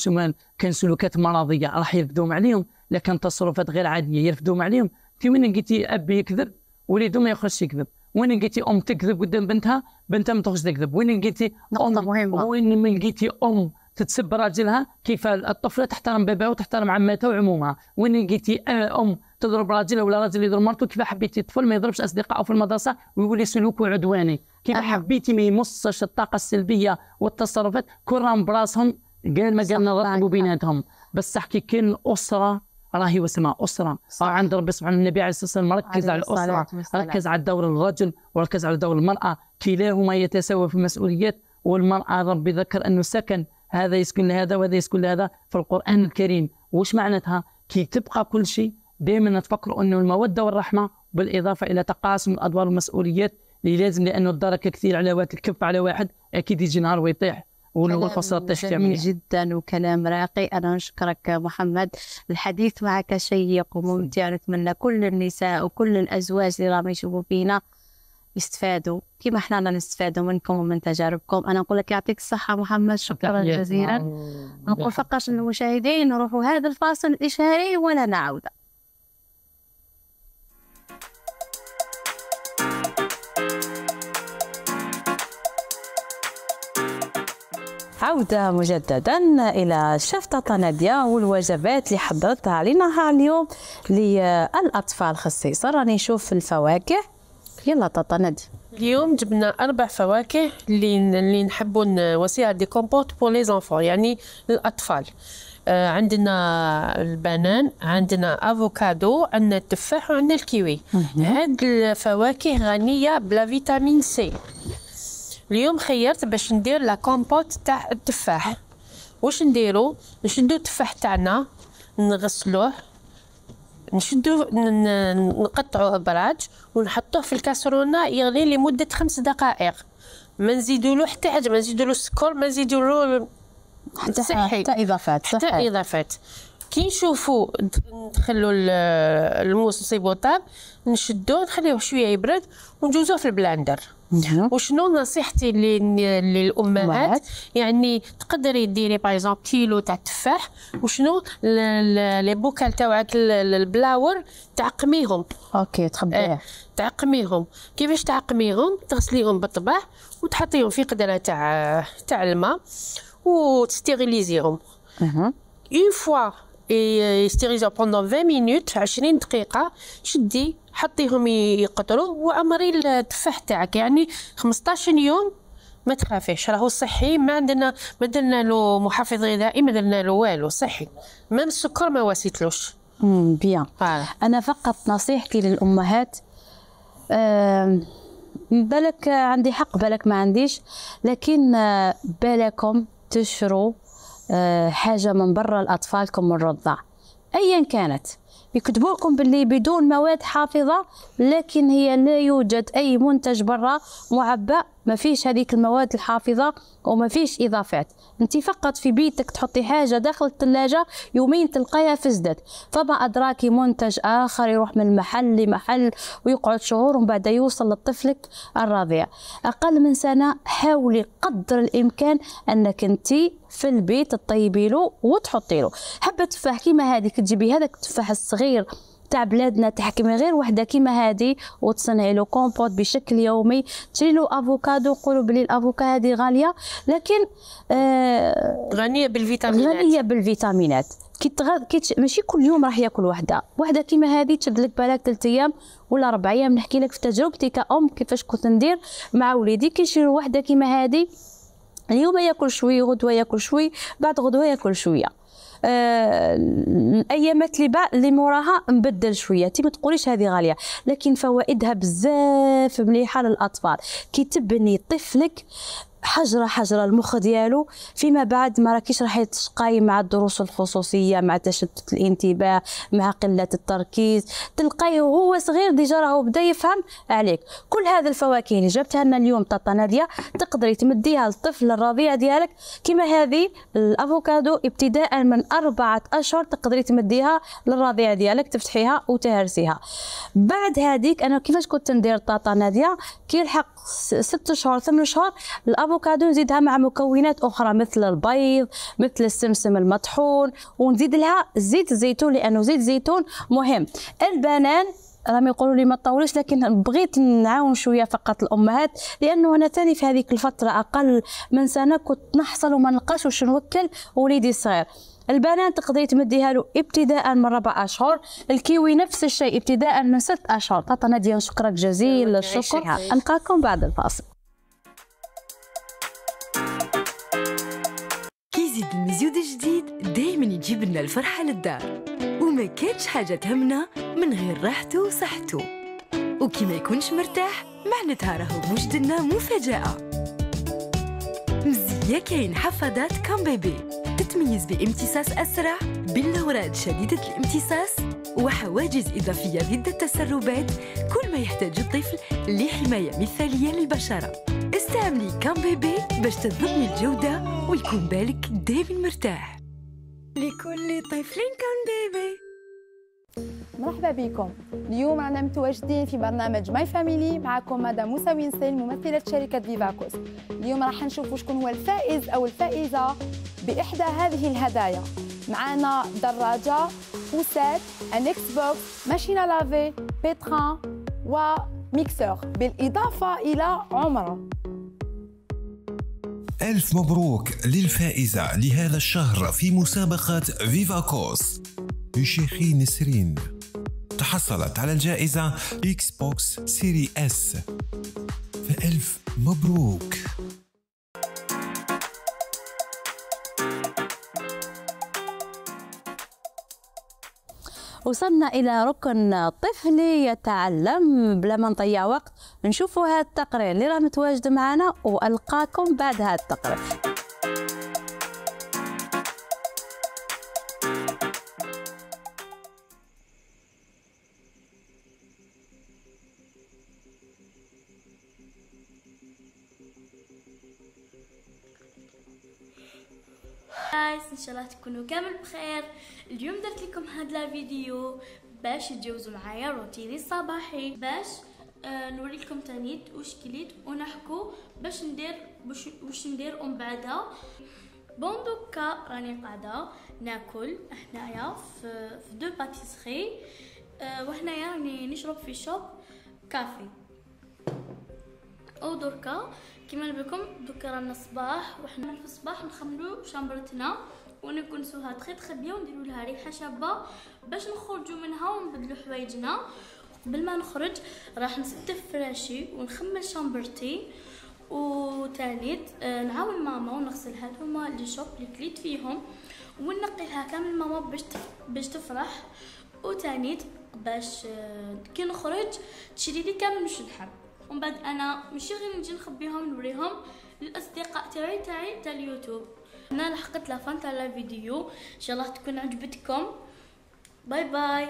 كان سلوكات مرضيه راح يرفدوهم عليهم لكن تصرفات غير عاديه يرفدوهم عليهم في من قلتي اب يكذب وليده ما يخرجش يكذب وين لقيتي ام تكذب قدام بنتها بنتها ما تخرجش تكذب وين لقيتي ام مهمه وين ما لقيتي ام تتسب راجلها كيف الطفله تحترم بابها وتحترم عماتها وعمومها وين لقيتي ام تضرب راجلها ولا راجل يضرب مرته كيف حبيتي الطفل ما يضربش اصدقائه في المدرسه ويولي سلوكه عدواني كيف حبيتي ما يمصش الطاقه السلبيه والتصرفات راهم براسهم قال ما قالنا بيناتهم بصح كي كان الاسره راهي واسمها اسره صح. آه، عند ربي سبحانه النبي عليه الصلاه والسلام مركز على الاسره ركز على دور الرجل وركز على دور المراه كلاهما يتساوى في المسؤوليات والمراه ربي ذكر انه سكن هذا يسكن لهذا وهذا يسكن لهذا في القران الكريم وش معناتها كي تبقى كل شيء دائما نتفكروا انه الموده والرحمه بالاضافه الى تقاسم الادوار والمسؤوليات اللي لازم لانه الدركه كثير على واحد الكف على واحد اكيد يجي نهار ويطيح والفصل التجتمعي جدا وكلام راقي انا نشكرك محمد الحديث معك شيق وممتع نتمنى كل النساء وكل الازواج اللي راهم يشوفوا فينا يستفادوا كما حنا نستفادوا منكم ومن تجاربكم انا نقول لك يعطيك الصحه محمد شكرا جزيلا نقول فقط للمشاهدين نروحوا هذا الفاصل الاشهاري ولا نعود عودة مجددا إلى شفتة نادية والوجبات اللي حضرتها علينا اليوم للأطفال خصيصا راني نشوف الفواكه يلا طاطا نادية اليوم جبنا اربع فواكه اللي اللي نحبوا نوصيها دي كومبوت بور لي زونفون يعني للاطفال آه، عندنا البنان عندنا افوكادو عندنا التفاح وعندنا الكيوي هاد الفواكه غنيه بلا فيتامين سي اليوم خيرت باش ندير لا كومبوت تاع التفاح واش نديرو نشدو التفاح تاعنا نغسلوه نشدو نقطعوه براج ونحطوه في الكاسرونه يغلي لمده خمس دقائق ما نزيدولو حتى حاجه ما نزيدولو السكر ما نزيدولو حتى حتى اضافات صحيح. حتى اضافات كي نشوفوا ندخلوا الموس نصيبو طاب نشدو نخليوه شويه يبرد وندوزوه في البلاندر نعم. وشنو نصيحتي للامهات يعني تقدري ديري باغ اكزومبل كيلو تاع التفاح وشنو لي بوكال تاعك البلاور تعقميهم اوكي تخبيه آه، تعقميهم كيفاش تعقميهم تغسليهم بالطبع وتحطيهم في قدره تاع تاع الماء وتستيريليزيهم اون فوا يستيريزو بوندون 20 مينوت 20 دقيقه شدي حطيهم يقطروا وامري التفاح تاعك يعني 15 يوم ما تخافيش راهو صحي ما عندنا ما درنا له محفظ غذائي ما درنا له والو صحي مام السكر ما واسيتلوش امم بيان انا فقط نصيحتي للامهات بالك عندي حق بالك ما عنديش لكن آه، بالكم تشروا آه، حاجه من برا لاطفالكم من ايا كانت يكتبوا لكم باللي بدون مواد حافظه لكن هي لا يوجد اي منتج برا معبأ ما فيش هذيك المواد الحافظه وما فيش اضافات انت فقط في بيتك تحطي حاجه داخل الثلاجه يومين تلقاها فزدت فما أدراكي منتج اخر يروح من محل لمحل ويقعد شهور ومن بعد يوصل لطفلك الراضيه اقل من سنه حاولي قدر الامكان انك انت في البيت تطيبي له وتحطي له حبه تفاح كيما هذيك تجيبي هذاك التفاح الصغير تاع بلادنا تحكمي غير وحده كيما هذه وتصنعي له كومبوت بشكل يومي تشري له افوكادو نقولوا بلي الافوكا هذه غاليه لكن آه غنيه بالفيتامينات غنيه بالفيتامينات كي تغذ... كي ماشي كل يوم راح ياكل وحده وحده كيما هذه تشد لك بالك ثلاث ايام ولا اربع ايام نحكي لك في تجربتي كأم كيفاش كنت ندير مع وليدي كي وحده كيما هذه اليوم ياكل شوي غدوه ياكل شوي بعد غدوه ياكل شويه الايامات آه، اللي بعد اللي موراها مبدل شويه انت ما تقوليش هذه غاليه لكن فوائدها بزاف مليحه للاطفال كي تبني طفلك حجره حجره المخ ديالو فيما بعد ما راكيش راح يتشقاي مع الدروس الخصوصيه مع تشتت الانتباه مع قله التركيز تلقايه وهو صغير ديجا راهو بدا يفهم عليك كل هذا الفواكه اللي جبتها لنا اليوم طاطا ناديه تقدري تمديها للطفل الرضيع ديالك كما هذه الافوكادو ابتداء من أربعة اشهر تقدري تمديها للرضيع ديالك تفتحيها وتهرسيها بعد هذيك انا كيفاش كنت ندير طاطا ناديه كي الحق ست شهور ثمان شهور الافوكادو نزيدها مع مكونات اخرى مثل البيض مثل السمسم المطحون ونزيد لها زيت الزيتون لانه زيت الزيتون مهم البنان راهم يقولوا لي ما تطولش لكن بغيت نعاون شويه فقط الامهات لانه انا ثاني في هذيك الفتره اقل من سنه كنت نحصل وما نلقاش وش نوكل وليدي الصغير البنان تقدري تمديها له ابتداء من ربع أشهر الكيوي نفس الشيء ابتداء من ست أشهر طاطا نادية شكرا جزيل الشكر نلقاكم بعد الفاصل يزيد المزيود الجديد دايما يجيب لنا الفرحة للدار وما كانش حاجة تهمنا من غير راحته وصحته وكي ما يكونش مرتاح معناتها راهو وجدنا مفاجأة مزية كاين حفاضات كام بيبي تتميز بامتصاص أسرع بلورات شديدة الامتصاص وحواجز إضافية ضد التسربات كل ما يحتاج الطفل لحماية مثالية للبشرة استعملي كام بيبي باش تضمني الجودة ويكون بالك دايما مرتاح لكل طفل كام بيبي مرحبا بكم اليوم رانا متواجدين في برنامج ماي فاميلي معكم مدام موسى وينسيل ممثلة شركة فيفاكوس اليوم راح نشوفوا شكون هو الفائز أو الفائزة بإحدى هذه الهدايا معنا دراجة فوسات ان اكس بوكس ماشينة لافي بيتران وميكسور بالإضافة إلى عمره ألف مبروك للفائزة لهذا الشهر في مسابقة فيفاكوس بشيخي نسرين تحصلت على الجائزة إكس بوكس سيري إس فألف مبروك وصلنا إلى ركن طفلي يتعلم بلا ما نضيع وقت نشوفوا هذا التقرير اللي راه متواجد معنا وألقاكم بعد هذا التقرير شاء الله تكونوا كامل بخير اليوم درت لكم هاد الفيديو باش تجوزوا معايا روتيني الصباحي باش آه لكم تانيت وشكليت كليت ونحكو باش ندير باش ندير ومن بعدها بون دوكا راني قاعده ناكل هنايا في في دو باتيسري آه وهنايا راني نشرب في شوب كافي او دركا كيما نقول لكم دوكا رانا صباح وحنا في الصباح نخمرو شامبرتنا ونكنسوها تخي تخي بيان ونديرو لها ريحه شابه باش نخرجو منها ونبدلو حوايجنا قبل ما نخرج راح نستف فراشي ونخمل شامبرتي وتانيت آه، نعاون ماما ونغسلها هما لي شوب لي كليت فيهم ونقيها كامل ماما باش باش تفرح وتانيت باش آه، كي نخرج تشري لي كامل مش نحب ومن بعد انا ماشي غير نجي نخبيهم نوريهم للاصدقاء تاعي تاعي تاع اليوتيوب هنا لحقت لافانتا لا فيديو ان شاء الله تكون عجبتكم باي باي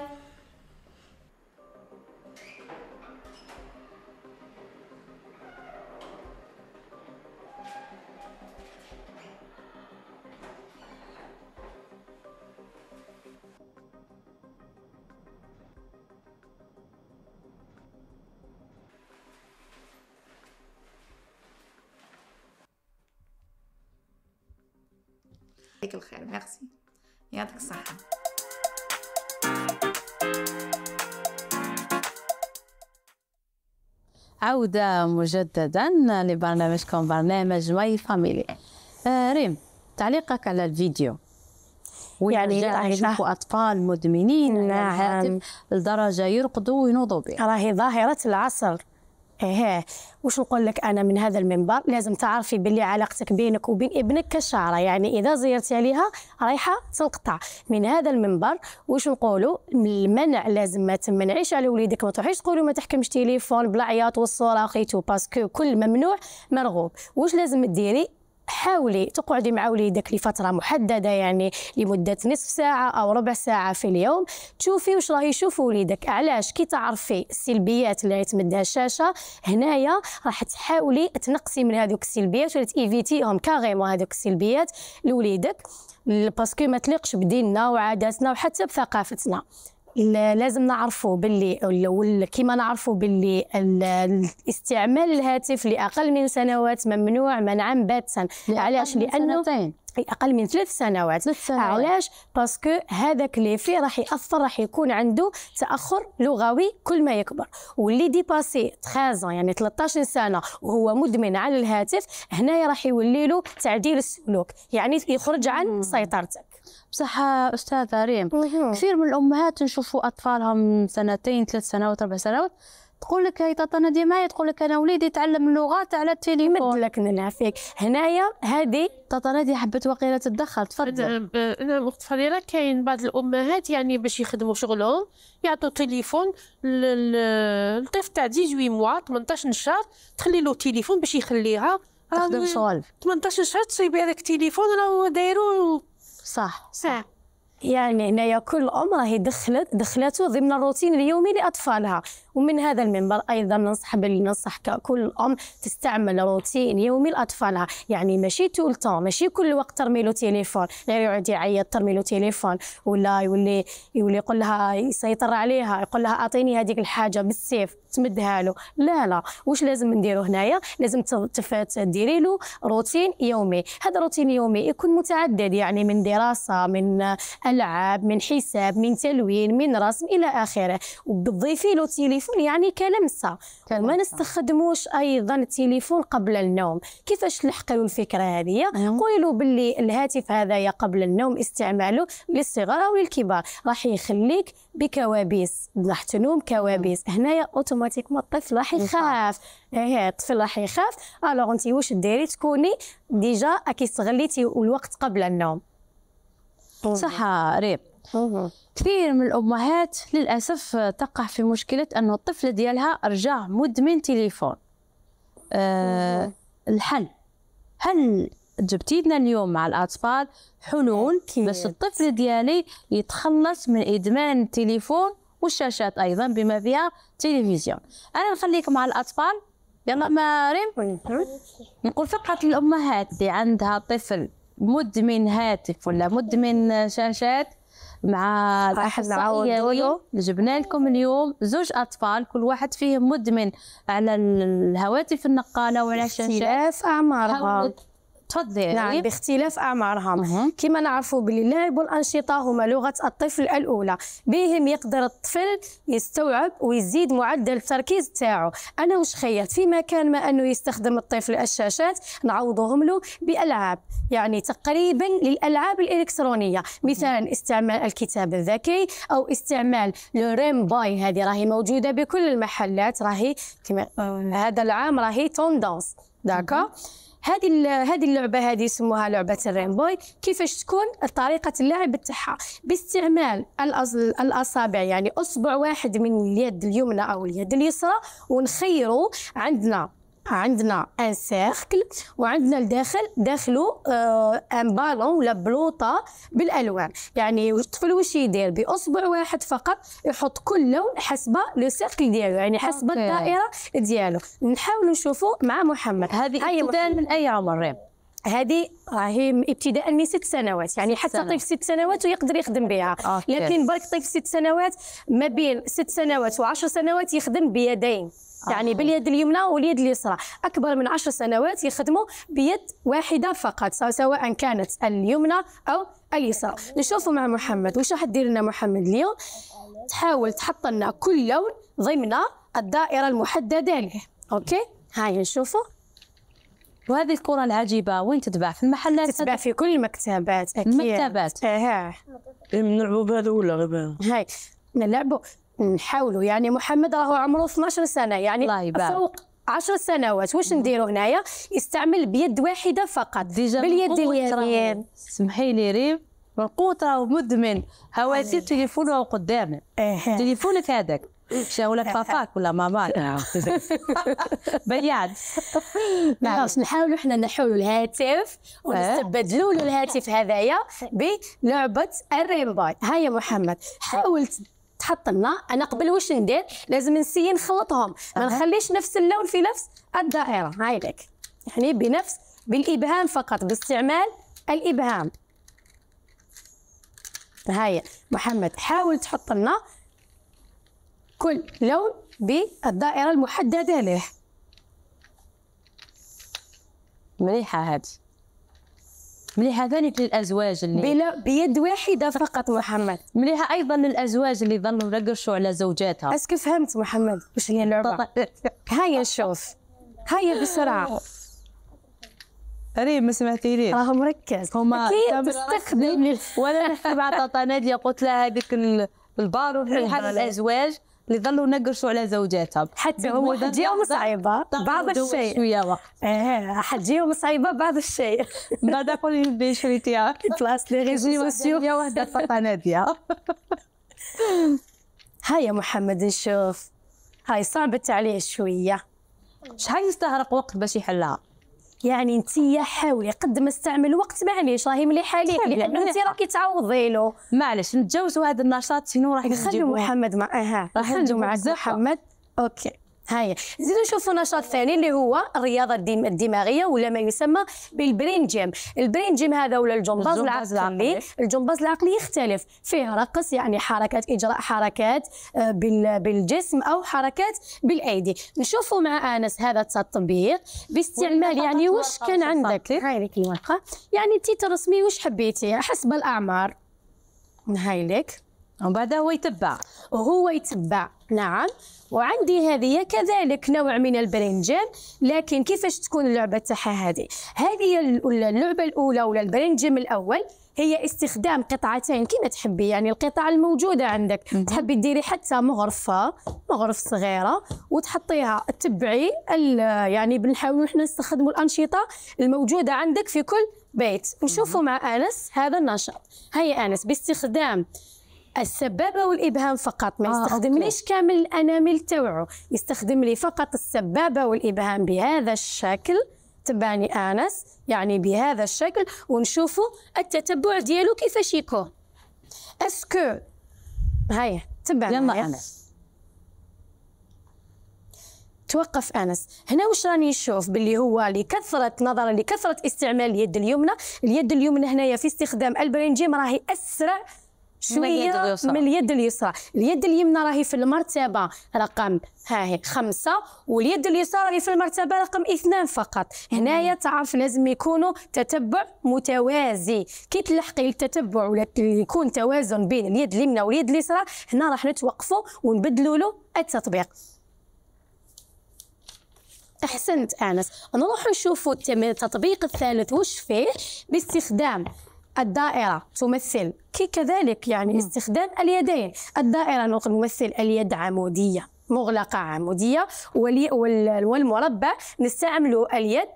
يعطيك الخير ميرسي يعطيك الصحة عودة مجددا لبرنامجكم برنامج ماي فاميلي آه ريم تعليقك على الفيديو يعني نشوفوا اطفال مدمنين يعني نعم. لدرجه يرقدوا وينوضوا به راهي ظاهره العصر ايه واش نقول لك انا من هذا المنبر لازم تعرفي باللي علاقتك بينك وبين ابنك كشعره يعني اذا زيرتي عليها رايحه تنقطع من هذا المنبر واش نقولوا المنع لازم ما تمنعيش على وليدك ما تروحيش تقولوا ما تحكمش تليفون بلا عياط والصوره خيتو باسكو كل ممنوع مرغوب واش لازم ديري حاولي تقعدي مع وليدك لفتره محدده يعني لمده نصف ساعه او ربع ساعه في اليوم تشوفي واش راه يشوف وليدك علاش كي تعرفي السلبيات اللي يتمدها الشاشه هنايا راح تحاولي تنقصي من هذوك السلبيات ولا تيفيتيهم كاغيمون هذوك السلبيات لوليدك باسكو ما تليقش بديننا وعاداتنا وحتى بثقافتنا لازم نعرفوا باللي كيما نعرفوا باللي استعمال الهاتف لاقل من سنوات ممنوع منعا باتا علاش لانه سنتين. اقل من ثلاث سنوات علاش باسكو هذاك لي في راح ياثر راح يكون عنده تاخر لغوي كل ما يكبر واللي ديباسي 13 يعني 13 سنه وهو مدمن على الهاتف هنايا راح يولي له تعديل السلوك يعني يخرج عن سيطرتك بصح استاذه ريم نعم. كثير من الامهات نشوفوا اطفالهم سنتين ثلاث سنوات اربع سنوات تقول لك هي انا ديما تقول لك انا وليدي يتعلم اللغات على التليفون يمد لك نعافيك هنايا هذه نادي حبت وقيله تتدخل تفضل انا وقت فريره كاين بعض الامهات يعني باش يخدموا شغلهم يعطوا تليفون للطفل تاع 18 موا 18 شهر تخلي له تليفون باش يخليها تخدم شغل 18 شهر تصيب هذاك التليفون راهو دايرو صح صح, يعني هنايا كل أم راهي دخلت دخلته ضمن الروتين اليومي لأطفالها ومن هذا المنبر أيضا ننصح ننصح كل أم تستعمل روتين يومي لأطفالها يعني ماشي طول تو ماشي كل وقت ترمي له تليفون لا يقعد يعيط ترمي له تليفون ولا يولي يولي يقول لها يسيطر عليها يقول لها أعطيني هذيك الحاجة بالسيف تمدها له لا لا واش لازم نديرو هنايا لازم ديري له روتين يومي هذا روتين يومي يكون متعدد يعني من دراسة من العاب من حساب من تلوين من رسم الى اخره وضيفي له تليفون يعني كلمسه وما نستخدموش ايضا التليفون قبل النوم كيفاش لحقوا الفكره هذه أيوه. قولي له باللي الهاتف هذايا قبل النوم استعماله للصغار او للكبار راح يخليك بكوابيس راح تنوم كوابيس هنايا اوتوماتيكمون الطفل راح يخاف ايه الطفل راح يخاف الوغ انت واش ديري تكوني ديجا اكي استغليتي الوقت قبل النوم صح ريب كثير من الأمهات للأسف تقع في مشكلة أنه الطفل ديالها رجع مدمن تليفون أه الحل هل جبتي لنا اليوم مع الأطفال حلول باش الطفل ديالي يتخلص من إدمان التليفون والشاشات أيضا بما فيها التلفزيون أنا نخليك مع الأطفال يلا مريم نقول فقط للأمهات اللي عندها طفل مدمن هاتف ولا مدمن شاشات مع الاحصائيه جبنا لكم اليوم زوج اطفال كل واحد فيهم مدمن على الهواتف النقاله وعلى الشاشات اختلاف اعمارها تفضل نعم باختلاف اعمارهم كما نعرفوا باللي اللعب والانشطه هما لغه الطفل الاولى بهم يقدر الطفل يستوعب ويزيد معدل التركيز تاعو انا واش خيرت في مكان ما انه يستخدم الطفل الشاشات نعوضوهم له بالعاب يعني تقريبا للالعاب الالكترونيه مثلا استعمال الكتاب الذكي او استعمال لو ريم باي هذه راهي موجوده بكل المحلات راهي هذا العام راهي توندونس داكا هذه هذه اللعبه هذه يسموها لعبه الرينبوي كيفاش تكون طريقه اللعب تاعها باستعمال الاصابع يعني اصبع واحد من اليد اليمنى او اليد اليسرى ونخيروا عندنا عندنا ان سيركل وعندنا الداخل داخلو آه ان بالون ولا بلوطه بالالوان يعني الطفل واش يدير باصبع واحد فقط يحط كل لون حسب لو سيركل ديالو يعني حسب الدائره ديالو نحاولوا نشوفوا مع محمد هذه ابتداء من اي عمر هذه راهي ابتداء من ست سنوات يعني ست حتى سنة. طيف ست سنوات ويقدر يخدم بها لكن برك طيف ست سنوات ما بين ست سنوات وعشر سنوات يخدم بيدين يعني آه. باليد اليمنى واليد اليسرى اكبر من عشر سنوات يخدموا بيد واحده فقط سواء كانت اليمنى او اليسرى نشوفوا مع محمد واش راح دير لنا محمد اليوم تحاول تحط لنا كل لون ضمن الدائره المحدده له اوكي هاي نشوفوا وهذه الكره العجيبه وين تتباع في المحلات تتباع في كل المكتبات اكيد المكتبات اها إيه, إيه، بهذا ولا غير بهذا هاي نلعبوا نحاولوا يعني محمد راهو عمره 12 سنه يعني الله يبارك فوق 10 سنوات واش نديروا هنايا يستعمل بيد واحده فقط ديجا باليد اليمين سمحي لي ريم من قوه راهو مدمن هواتف تليفونه راهو قدامنا تليفونك هذاك شاو لك باباك (laughs) ولا ماماك (laughs) نعم. (laughs) بياد نعم. خلاص نحاولوا احنا نحولوا الهاتف ونستبدلوا له الهاتف هذايا بلعبه الريمباي هيا محمد حاولت تحطمنا انا قبل واش ندير لازم نسيي نخلطهم ما نخليش نفس اللون في نفس الدائره هاي لك يعني بنفس بالابهام فقط باستعمال الابهام هاي محمد حاول تحط لنا كل لون بالدائره المحدده له مليحه هذه مليحه ذلك للازواج اللي بلا بيد واحده فقط محمد مليحه ايضا للازواج اللي ظلوا رقشوا على زوجاتها اسكو فهمت محمد واش هي اللعبه (laughs) هيا نشوف هيا بسرعه ريم ما سمعتي ليه راه مركز هما تستخدم ولا مع طاطا ناديه قلت لها هذيك البار ونحل الازواج اللي ظلوا نقرشوا على زوجاتها حتى هو حجيهم إيه، صعيبه بعض الشيء شويه وقت ايه حجيهم صعيبه بعض الشيء بعد قولي لي شريتيها بلاص لي ريزيماسيون يا وحده هاي يا محمد نشوف هاي صعبت عليه شويه شحال يستغرق وقت باش يحلها يعني انت حاولي قد ما استعمل وقت معليش راهي مليحه ليك لانه انت راكي تعوضي له معليش نتجاوزوا هذا النشاط شنو راح نخلي محمد مع اها راح نجيو مع محمد اوكي هاي نزيد نشوفوا نشاط ثاني اللي هو الرياضه الدم... الدماغيه ولا ما يسمى بالبرين جيم البرين جيم هذا ولا الجمباز العقلي الجمباز العقلي يختلف فيه رقص يعني حركات اجراء حركات آه، بال... بالجسم او حركات بالايدي نشوفوا مع انس هذا التطبيق باستعمال يعني واش كان عندك هاي لك الورقه يعني انت ترسمي واش حبيتي حسب الاعمار هاي لك ومن هو يتبع وهو يتبع نعم وعندي هذه كذلك نوع من البرنجان لكن كيفاش تكون اللعبه تاعها هذه هذه اللعبه الاولى ولا البرنجم الاول هي استخدام قطعتين كما تحبي يعني القطع الموجوده عندك تحبي ديري حتى مغرفه مغرف صغيره وتحطيها تبعي يعني بنحاولوا احنا نستخدموا الانشطه الموجوده عندك في كل بيت نشوفوا مع انس هذا النشاط هيا انس باستخدام السبابه والابهام فقط ما آه يستخدمليش كامل الانامل تاوعو يستخدم لي فقط السبابه والابهام بهذا الشكل تبعني انس يعني بهذا الشكل ونشوفوا التتبع ديالو كيفاش يكون اسكو هاي تبعني يلا انس توقف انس هنا واش راني نشوف باللي هو لكثره نظرا لكثره استعمال اليد اليمنى اليد اليمنى هنايا في استخدام البرنجيم راهي اسرع شويه من اليد اليسرى اليد اليمنى راهي في المرتبه رقم ها هي خمسة واليد اليسرى راهي في المرتبه رقم اثنان فقط هنايا تعرف لازم يكونوا تتبع متوازي كي تلحقي التتبع ولا يكون توازن بين اليد اليمنى واليد اليسرى هنا راح نتوقفوا ونبدلوا له التطبيق احسنت انس نروح نشوفوا التطبيق الثالث وش فيه باستخدام الدائرة تمثل كي كذلك يعني استخدام اليدين الدائرة نمثل اليد عمودية مغلقة عمودية والمربع نستعمل اليد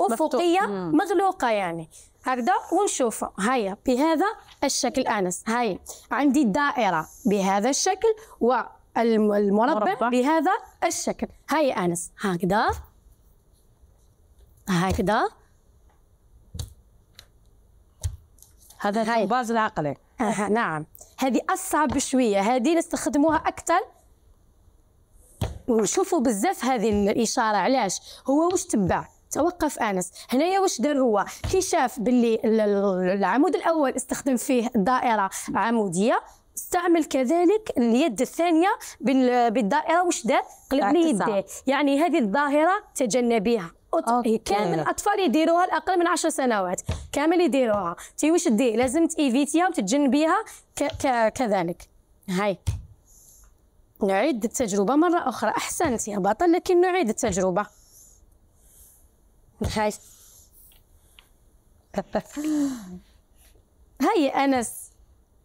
أفقية مغلوقة يعني هكذا ونشوف هيا بهذا الشكل أنس هيا عندي الدائرة بهذا الشكل والمربع بهذا الشكل هيا أنس هكذا هكذا هذا الباز العقلي آه نعم هذه أصعب شوية هذه نستخدموها أكثر ونشوفوا بزاف هذه الإشارة علاش هو واش تبع توقف انس هنايا واش دار هو كي شاف باللي العمود الاول استخدم فيه دائره عموديه استعمل كذلك اليد الثانيه بالدائره واش دار قلب لي يديه يعني هذه الظاهره تجنبيها إيه، كامل الاطفال يديروها الاقل من 10 سنوات كامل يديروها تي واش دي لازم تيفيتيها وتتجنبيها كذلك هاي نعيد التجربه مره اخرى احسنت يا بطل لكن نعيد التجربه هاي هاي انس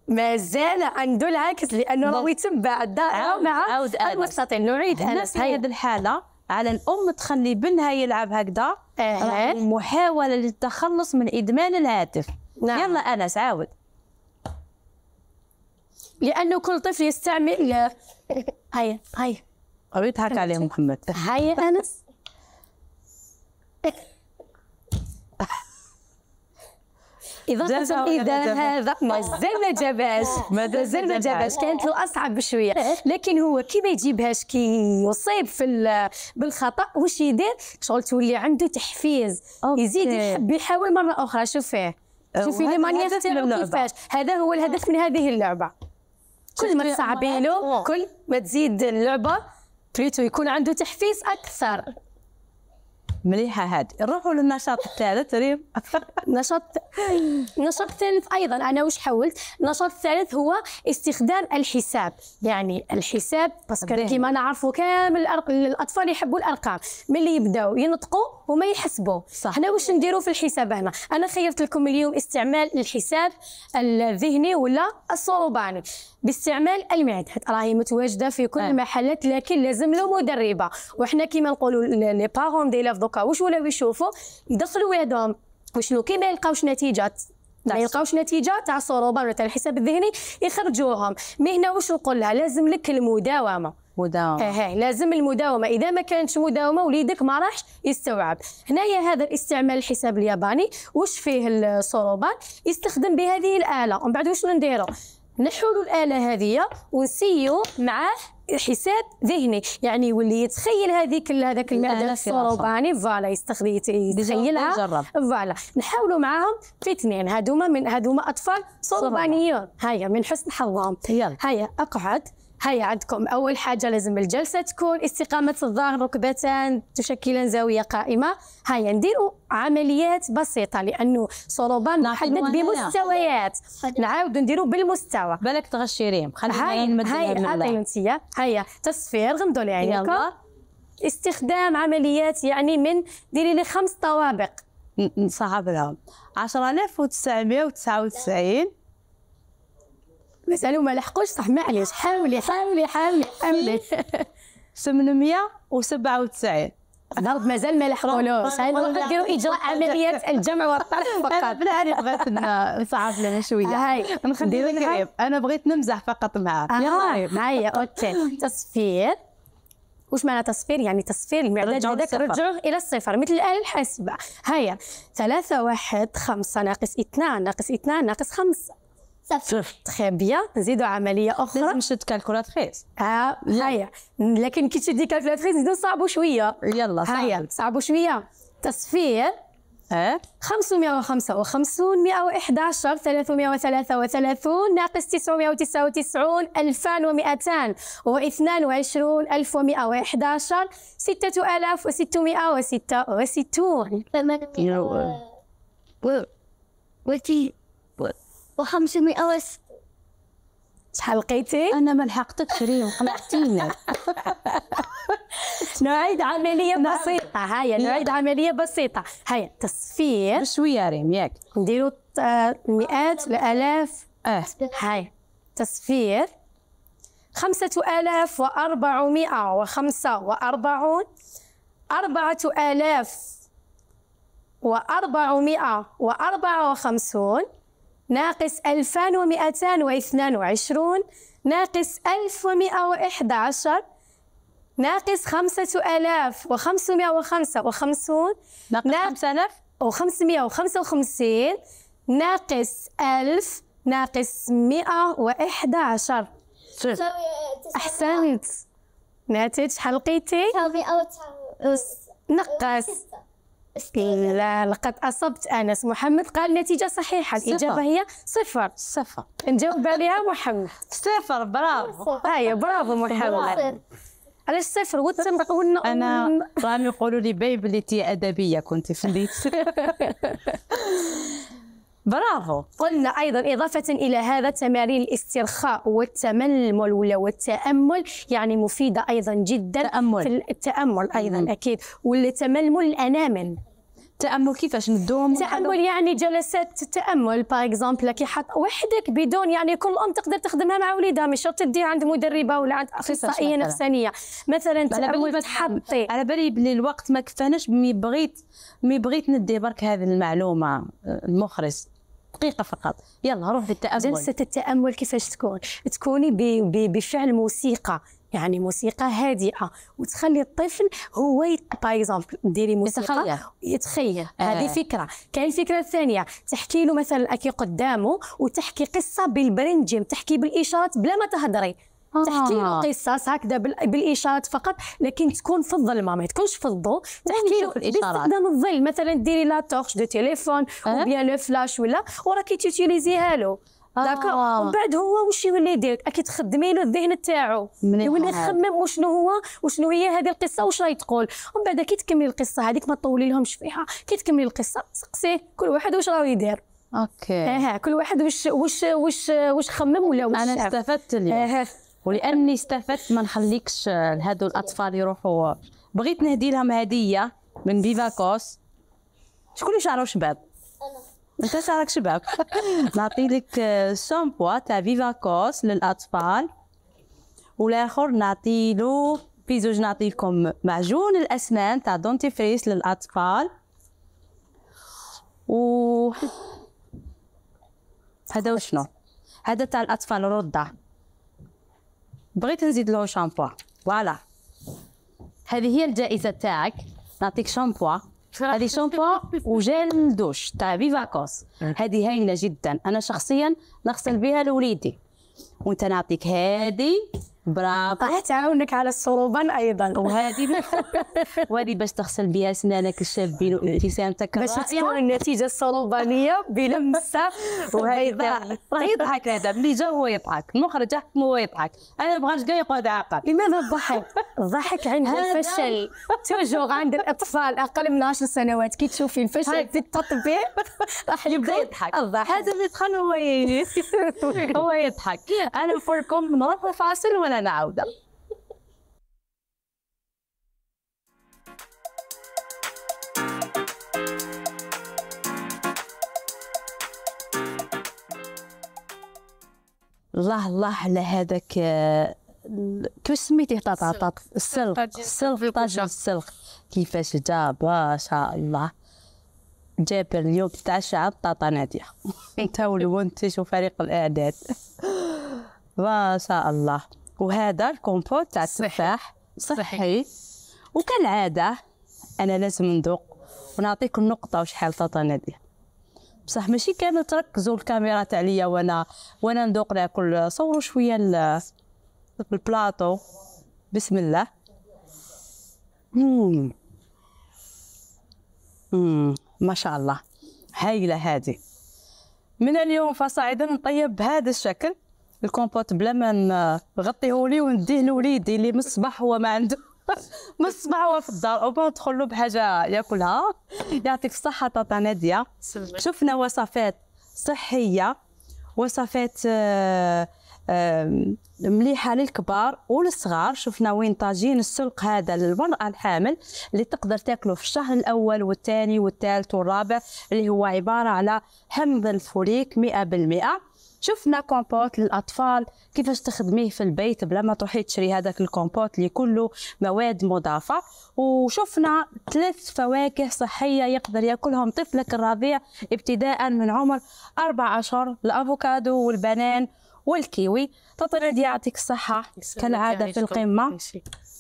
ما زال عنده العكس لانه راه يتبع الدائره مع المستطيل نعيد انس هي هذه الحاله على الام تخلي بنها يلعب هكذا محاوله للتخلص من ادمان الهاتف نعم. يلا انس عاود لانه كل طفل يستعمل هيا هيا قريت هاك عليه محمد هيا انس اضافه إذا هذا مازال ما جابهاش مازال (laughs) ما جابهاش كانت الاصعب بشويه لكن هو كي ما يجيبهاش كي يصيب في بالخطا واش يدير شغل تولي عنده تحفيز أوكي. يزيد يحب يحاول مره اخرى شوفيه شوفي لي مانيير كيفاش هذا هو الهدف من هذه اللعبه كل ما تصعبي له كل ما تزيد اللعبه بريتو يكون عنده تحفيز اكثر مليحه هاد نروحوا للنشاط الثالث ريم (laughs) نشاط النشاط الثالث ايضا انا واش حولت النشاط الثالث هو استخدام الحساب يعني الحساب باسكو كيما نعرفوا كامل الاطفال يحبوا الارقام ملي يبداو ينطقوا وما يحسبوا صح حنا واش نديروا في الحساب هنا انا خيرت لكم اليوم استعمال الحساب الذهني ولا الصوروباني باستعمال المعده راهي متواجده في كل أه. المحلات لكن لازم له مدربه وحنا كيما نقولوا لي بارون ديلاف دوكا واش ولاو يشوفوا يدخلوا ولادهم وشنو كيما يلقاوش نتيجه ما يلقاوش نتيجه تاع الصعوبه ولا تاع الحساب الذهني يخرجوهم مي هنا واش نقول لها لازم لك المداومه مداومه اه لازم المداومه اذا ما كانتش مداومه وليدك ما راحش يستوعب هنايا هذا الاستعمال الحساب الياباني واش فيه الصعوبات يستخدم بهذه الاله ومن بعد واش نديرو نحولوا الاله هذه ونسيو معاه حساب ذهني يعني واللي يتخيل هذيك هذاك هذاك الصوباني فوالا يستخدم يتخيلها فوالا نحاولوا معاهم في اثنين هذوما من هذوما اطفال صوبانيون هيا من حسن حظهم هيا اقعد هيا عندكم أول حاجة لازم الجلسة تكون استقامة الظهر ركبتان تشكلان زاوية قائمة هيا نديروا عمليات بسيطة لأنه صلوبان نحدد بمستويات نعاود نديروا بالمستوى بالك تغشي ريم خلينا هيا هيا هيا هيا تصفير غمضوا لي عينيكم استخدام عمليات يعني من ديري لي خمس طوابق نصعب لهم 10999 بس انا ما لحقوش صح معليش حاولي حاولي حاولي حاولي 897 (laughs) نهار مازال ما لحقولوش نديرو اجراء عمليات الجمع والطرح (laughs) فقط انا بغيت نصعب لنا شويه هاي كريم انا بغيت نمزح فقط يا يلا معايا اوكي تصفير واش معنى تصفير يعني تصفير المعدات هذاك رجعوه الى الصفر مثل الاله الحاسبه هيا ثلاثة واحد خمسة ناقص اثنان ناقص اثنان ناقص خمسة صفر صفر تخي بيان نزيدو عمليه اخرى لازم نشد كالكولاتريس اه هيا لكن كي تشدي كالكولاتريس نزيدو نصعبوا شويه يلا صعب هيا صعبوا شويه تصفير اه 555 111 333 ناقص 999 2200 و22 1111 6666 قلتي و500 اس شحال لقيتي؟ انا ما لحقتك ريم قنعتينا (laughs) نعيد عمليه نعم. بسيطه هيا نعم. نعيد عمليه بسيطه هيا تصفير بشويه ريم ياك نديرو مئات الالاف اه هاي تصفير خمسة آلاف وأربعمائة وخمسة وأربعون أربعة آلاف وأربعمائة وأربعة وخمسون ناقص 2222 ناقص 1111 ناقص 5555 ناقص 5000 و555 ناقص 1000 ناقص 111 uh, أحسنت ناتج شحال لقيتي؟ نقص لا لقد اصبت انس محمد قال نتيجه صحيحه الاجابه هي صفر صفر نجاوب عليها محمد صفر برافو هيا أيوة، برافو محمد علاش صفر وتم قلنا انا راهم يقولوا لي بيبلتي ادبيه كنت فليت (laughs) برافو قلنا ايضا اضافه الى هذا تمارين الاسترخاء والتململ ولا والتامل يعني مفيده ايضا جدا تأمل. في التامل ايضا اكيد والتململ الانامل التامل كيفاش ندوم التامل يعني جلسات التامل باغ اكزومبل كي حط وحدك بدون يعني كل ام تقدر تخدمها مع وليدها مش شرط تديها عند مدربه ولا عند اخصائيه نفسانيه مثلا التامل تحطي على بالي بلي الوقت ما كفاناش مي بغيت مي بغيت ندي برك هذه المعلومه آه، المخرج دقيقه فقط يلا روح للتامل جلسه التامل كيفاش تكون تكوني بفعل موسيقى يعني موسيقى هادئه وتخلي الطفل هو اكزومبل ديري موسيقى يتخيل آه. هذه فكره كاين فكره ثانيه تحكي له مثلا اكي قدامه وتحكي قصه بالبرنجم تحكي بالاشارات بلا ما تهضري آه. تحكي له قصص هكذا بالاشارات فقط لكن تكون في الظلمه ما تكونش في الضوء تحكي له باستخدام الظل مثلا ديري لا توخش دو تيليفون آه. ولا لو فلاش ولا وراكي تيوتيليزيها له داكا آه. ومن بعد هو واش يولي يدير اكيد خدمي له الذهن تاعو يولي يخمم وشنو هو وشنو هي هذه القصه واش راهي تقول ومن بعد كي تكملي القصه هذيك ما تطولي لهمش فيها كي تكملي القصه سقسيه كل واحد واش راهو يدير اوكي اها كل واحد واش واش واش واش خمم ولا واش انا استفدت اليوم اها ولاني استفدت ما نخليكش لهذو الاطفال يروحوا بغيت نهدي لهم هديه من بيفاكوس شكون اللي شعروا شباب انت شعرك شباب (laughs) نعطي لك شامبوا آه، تاع فيفا كوس للاطفال والاخر نعطي له في زوج نعطي لكم معجون الاسنان تاع دونتيفريس للاطفال و هذا وشنو هذا تاع الاطفال الرضع بغيت نزيد له شامبوا فوالا هذه هي الجائزه تاعك نعطيك شامبوا هذه شنطه وجيل دوش تاع بيفاكونس هذه هايله جدا انا شخصيا نغسل بها لوليدي وانت نعطيك هذه برافو راح طيب، تعاونك على الصروبان ايضا وهذه (laughs) وهذه باش تغسل بها اسنانك الشابين وابتسامتك إيه. باش تكون النتيجه الصروبانيه بلمسه وهيضاء راه طيب، يضحك طيب. هذا ملي جا هو يضحك المخرج هو يضحك انا ما بغاش كاع يقعد عاقل لماذا الضحك؟ الضحك (laughs) عند الفشل توجور عند الاطفال اقل من 10 سنوات كي تشوفي الفشل في التطبيق راح يبدا يضحك هذا اللي تخلى هو (laughs) هو يضحك انا فوركم نروح فاصل ولا أنا عودة الله الله على هذاك كيفاش آه، سميتيه طاطا طاطا السلق السلق طاج السلق كيفاش جا ما شاء الله جاب اليوم تتعشى على الطاطا ناديه انت والمنتج وفريق الاعداد ما شاء الله وهذا الكومبوت تاع التفاح صحي. صحي وكالعاده انا لازم نذوق ونعطيكم نقطه وشحال طاطا دي بصح ماشي كامل تركزوا الكاميرا تاع ليا وانا وانا نذوق ناكل صوروا شويه البلاطو بسم الله مم. مم. ما شاء الله هايله هذه من اليوم فصاعدا نطيب بهذا الشكل الكومبوت بلا ما نغطيه لي ونديه لوليدي اللي من الصباح هو ما عنده (laughs) من الصباح هو في الدار او ندخل له بحاجه ياكلها يعطيك الصحه طاطا ناديه شفنا وصفات صحيه وصفات آه، آه، مليحه للكبار وللصغار شفنا وين طاجين السلق هذا للمراه الحامل اللي تقدر تاكله في الشهر الاول والثاني والثالث والرابع اللي هو عباره على حمض الفوليك 100% شفنا كومبوت للاطفال كيفاش تخدميه في البيت بلا ما تروحي تشري هذاك الكومبوت اللي كله مواد مضافه وشفنا ثلاث فواكه صحيه يقدر ياكلهم طفلك الرضيع ابتداء من عمر اربع اشهر الافوكادو والبنان والكيوي تطرد يعطيك الصحة كالعادة يعني، في القمة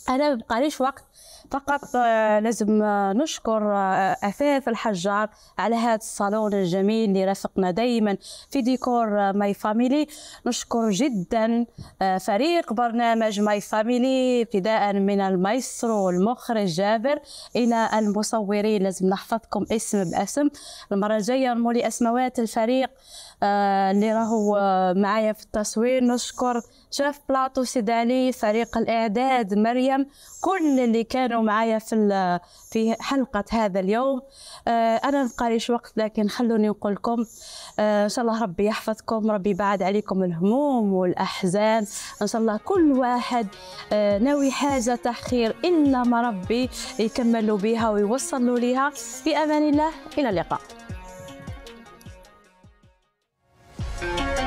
أنا مبقاليش وقت فقط آه، لازم آه، نشكر آه، أفاف الحجار على هذا الصالون الجميل اللي رافقنا دائما في ديكور ماي فاميلي نشكر جدا فريق برنامج ماي فاميلي ابتداء من المايسترو المخرج جابر إلى المصورين لازم نحفظكم اسم باسم المرة الجاية نمولي أسماوات الفريق آه، اللي راهو آه، معايا في التصوير نشكر شاف بلاطو سيد علي فريق الاعداد مريم كل اللي كانوا معايا في في حلقه هذا اليوم آه، انا نقاريش وقت لكن خلوني نقول لكم ان شاء الله ربي يحفظكم ربي يبعد عليكم الهموم والاحزان ان شاء الله كل واحد ناوي حاجه تحخير الا ما ربي يكملوا بها ويوصلوا ليها في امان الله الى اللقاء Thank you.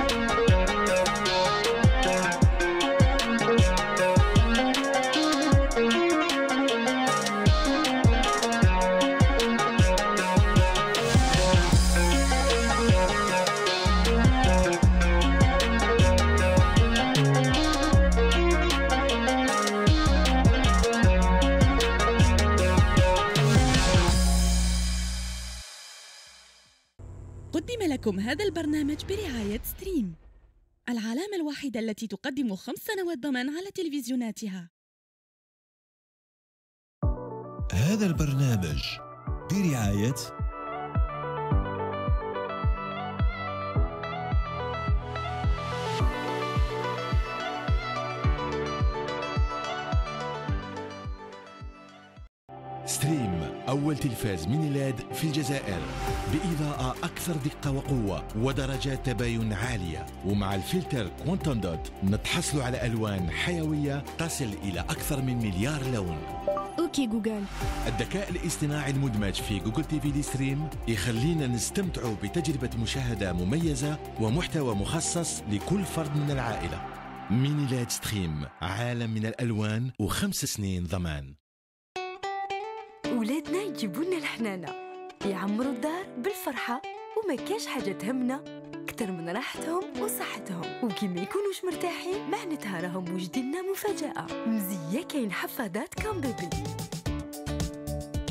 لكم هذا البرنامج برعاية ستريم العلامة الوحيدة التي تقدم خمس سنوات ضمان على تلفزيوناتها هذا البرنامج برعاية أول تلفاز مينيلاد في الجزائر بإضاءة أكثر دقة وقوة ودرجات تباين عالية ومع الفلتر كوانتم دوت نتحصل على ألوان حيوية تصل إلى أكثر من مليار لون اوكي جوجل الذكاء الاصطناعي المدمج في جوجل تي في دي ستريم يخلينا نستمتعوا بتجربة مشاهدة مميزة ومحتوى مخصص لكل فرد من العائلة مينيلاد ستريم عالم من الألوان وخمس سنين ضمان ولادنا يجيبوا لنا الحنانة يعمروا الدار بالفرحة وما كاش حاجة تهمنا أكثر من راحتهم وصحتهم وكيما يكونوش مرتاحين معناتها راهم وجدنا مفاجأة مزية كاين حفاضات كامبيبي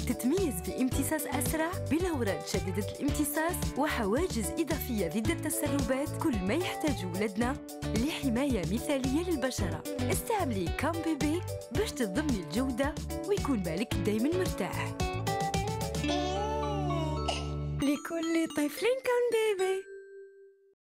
تتميز بامتصاص أسرع بلورات شديدة الامتصاص وحواجز إضافية ضد التسربات كل ما يحتاج ولادنا لحماية مثالية للبشرة استعملي كام بيبي باش تضمني الجودة ويكون بالك دايما مرتاح لكل طفل كان بيبي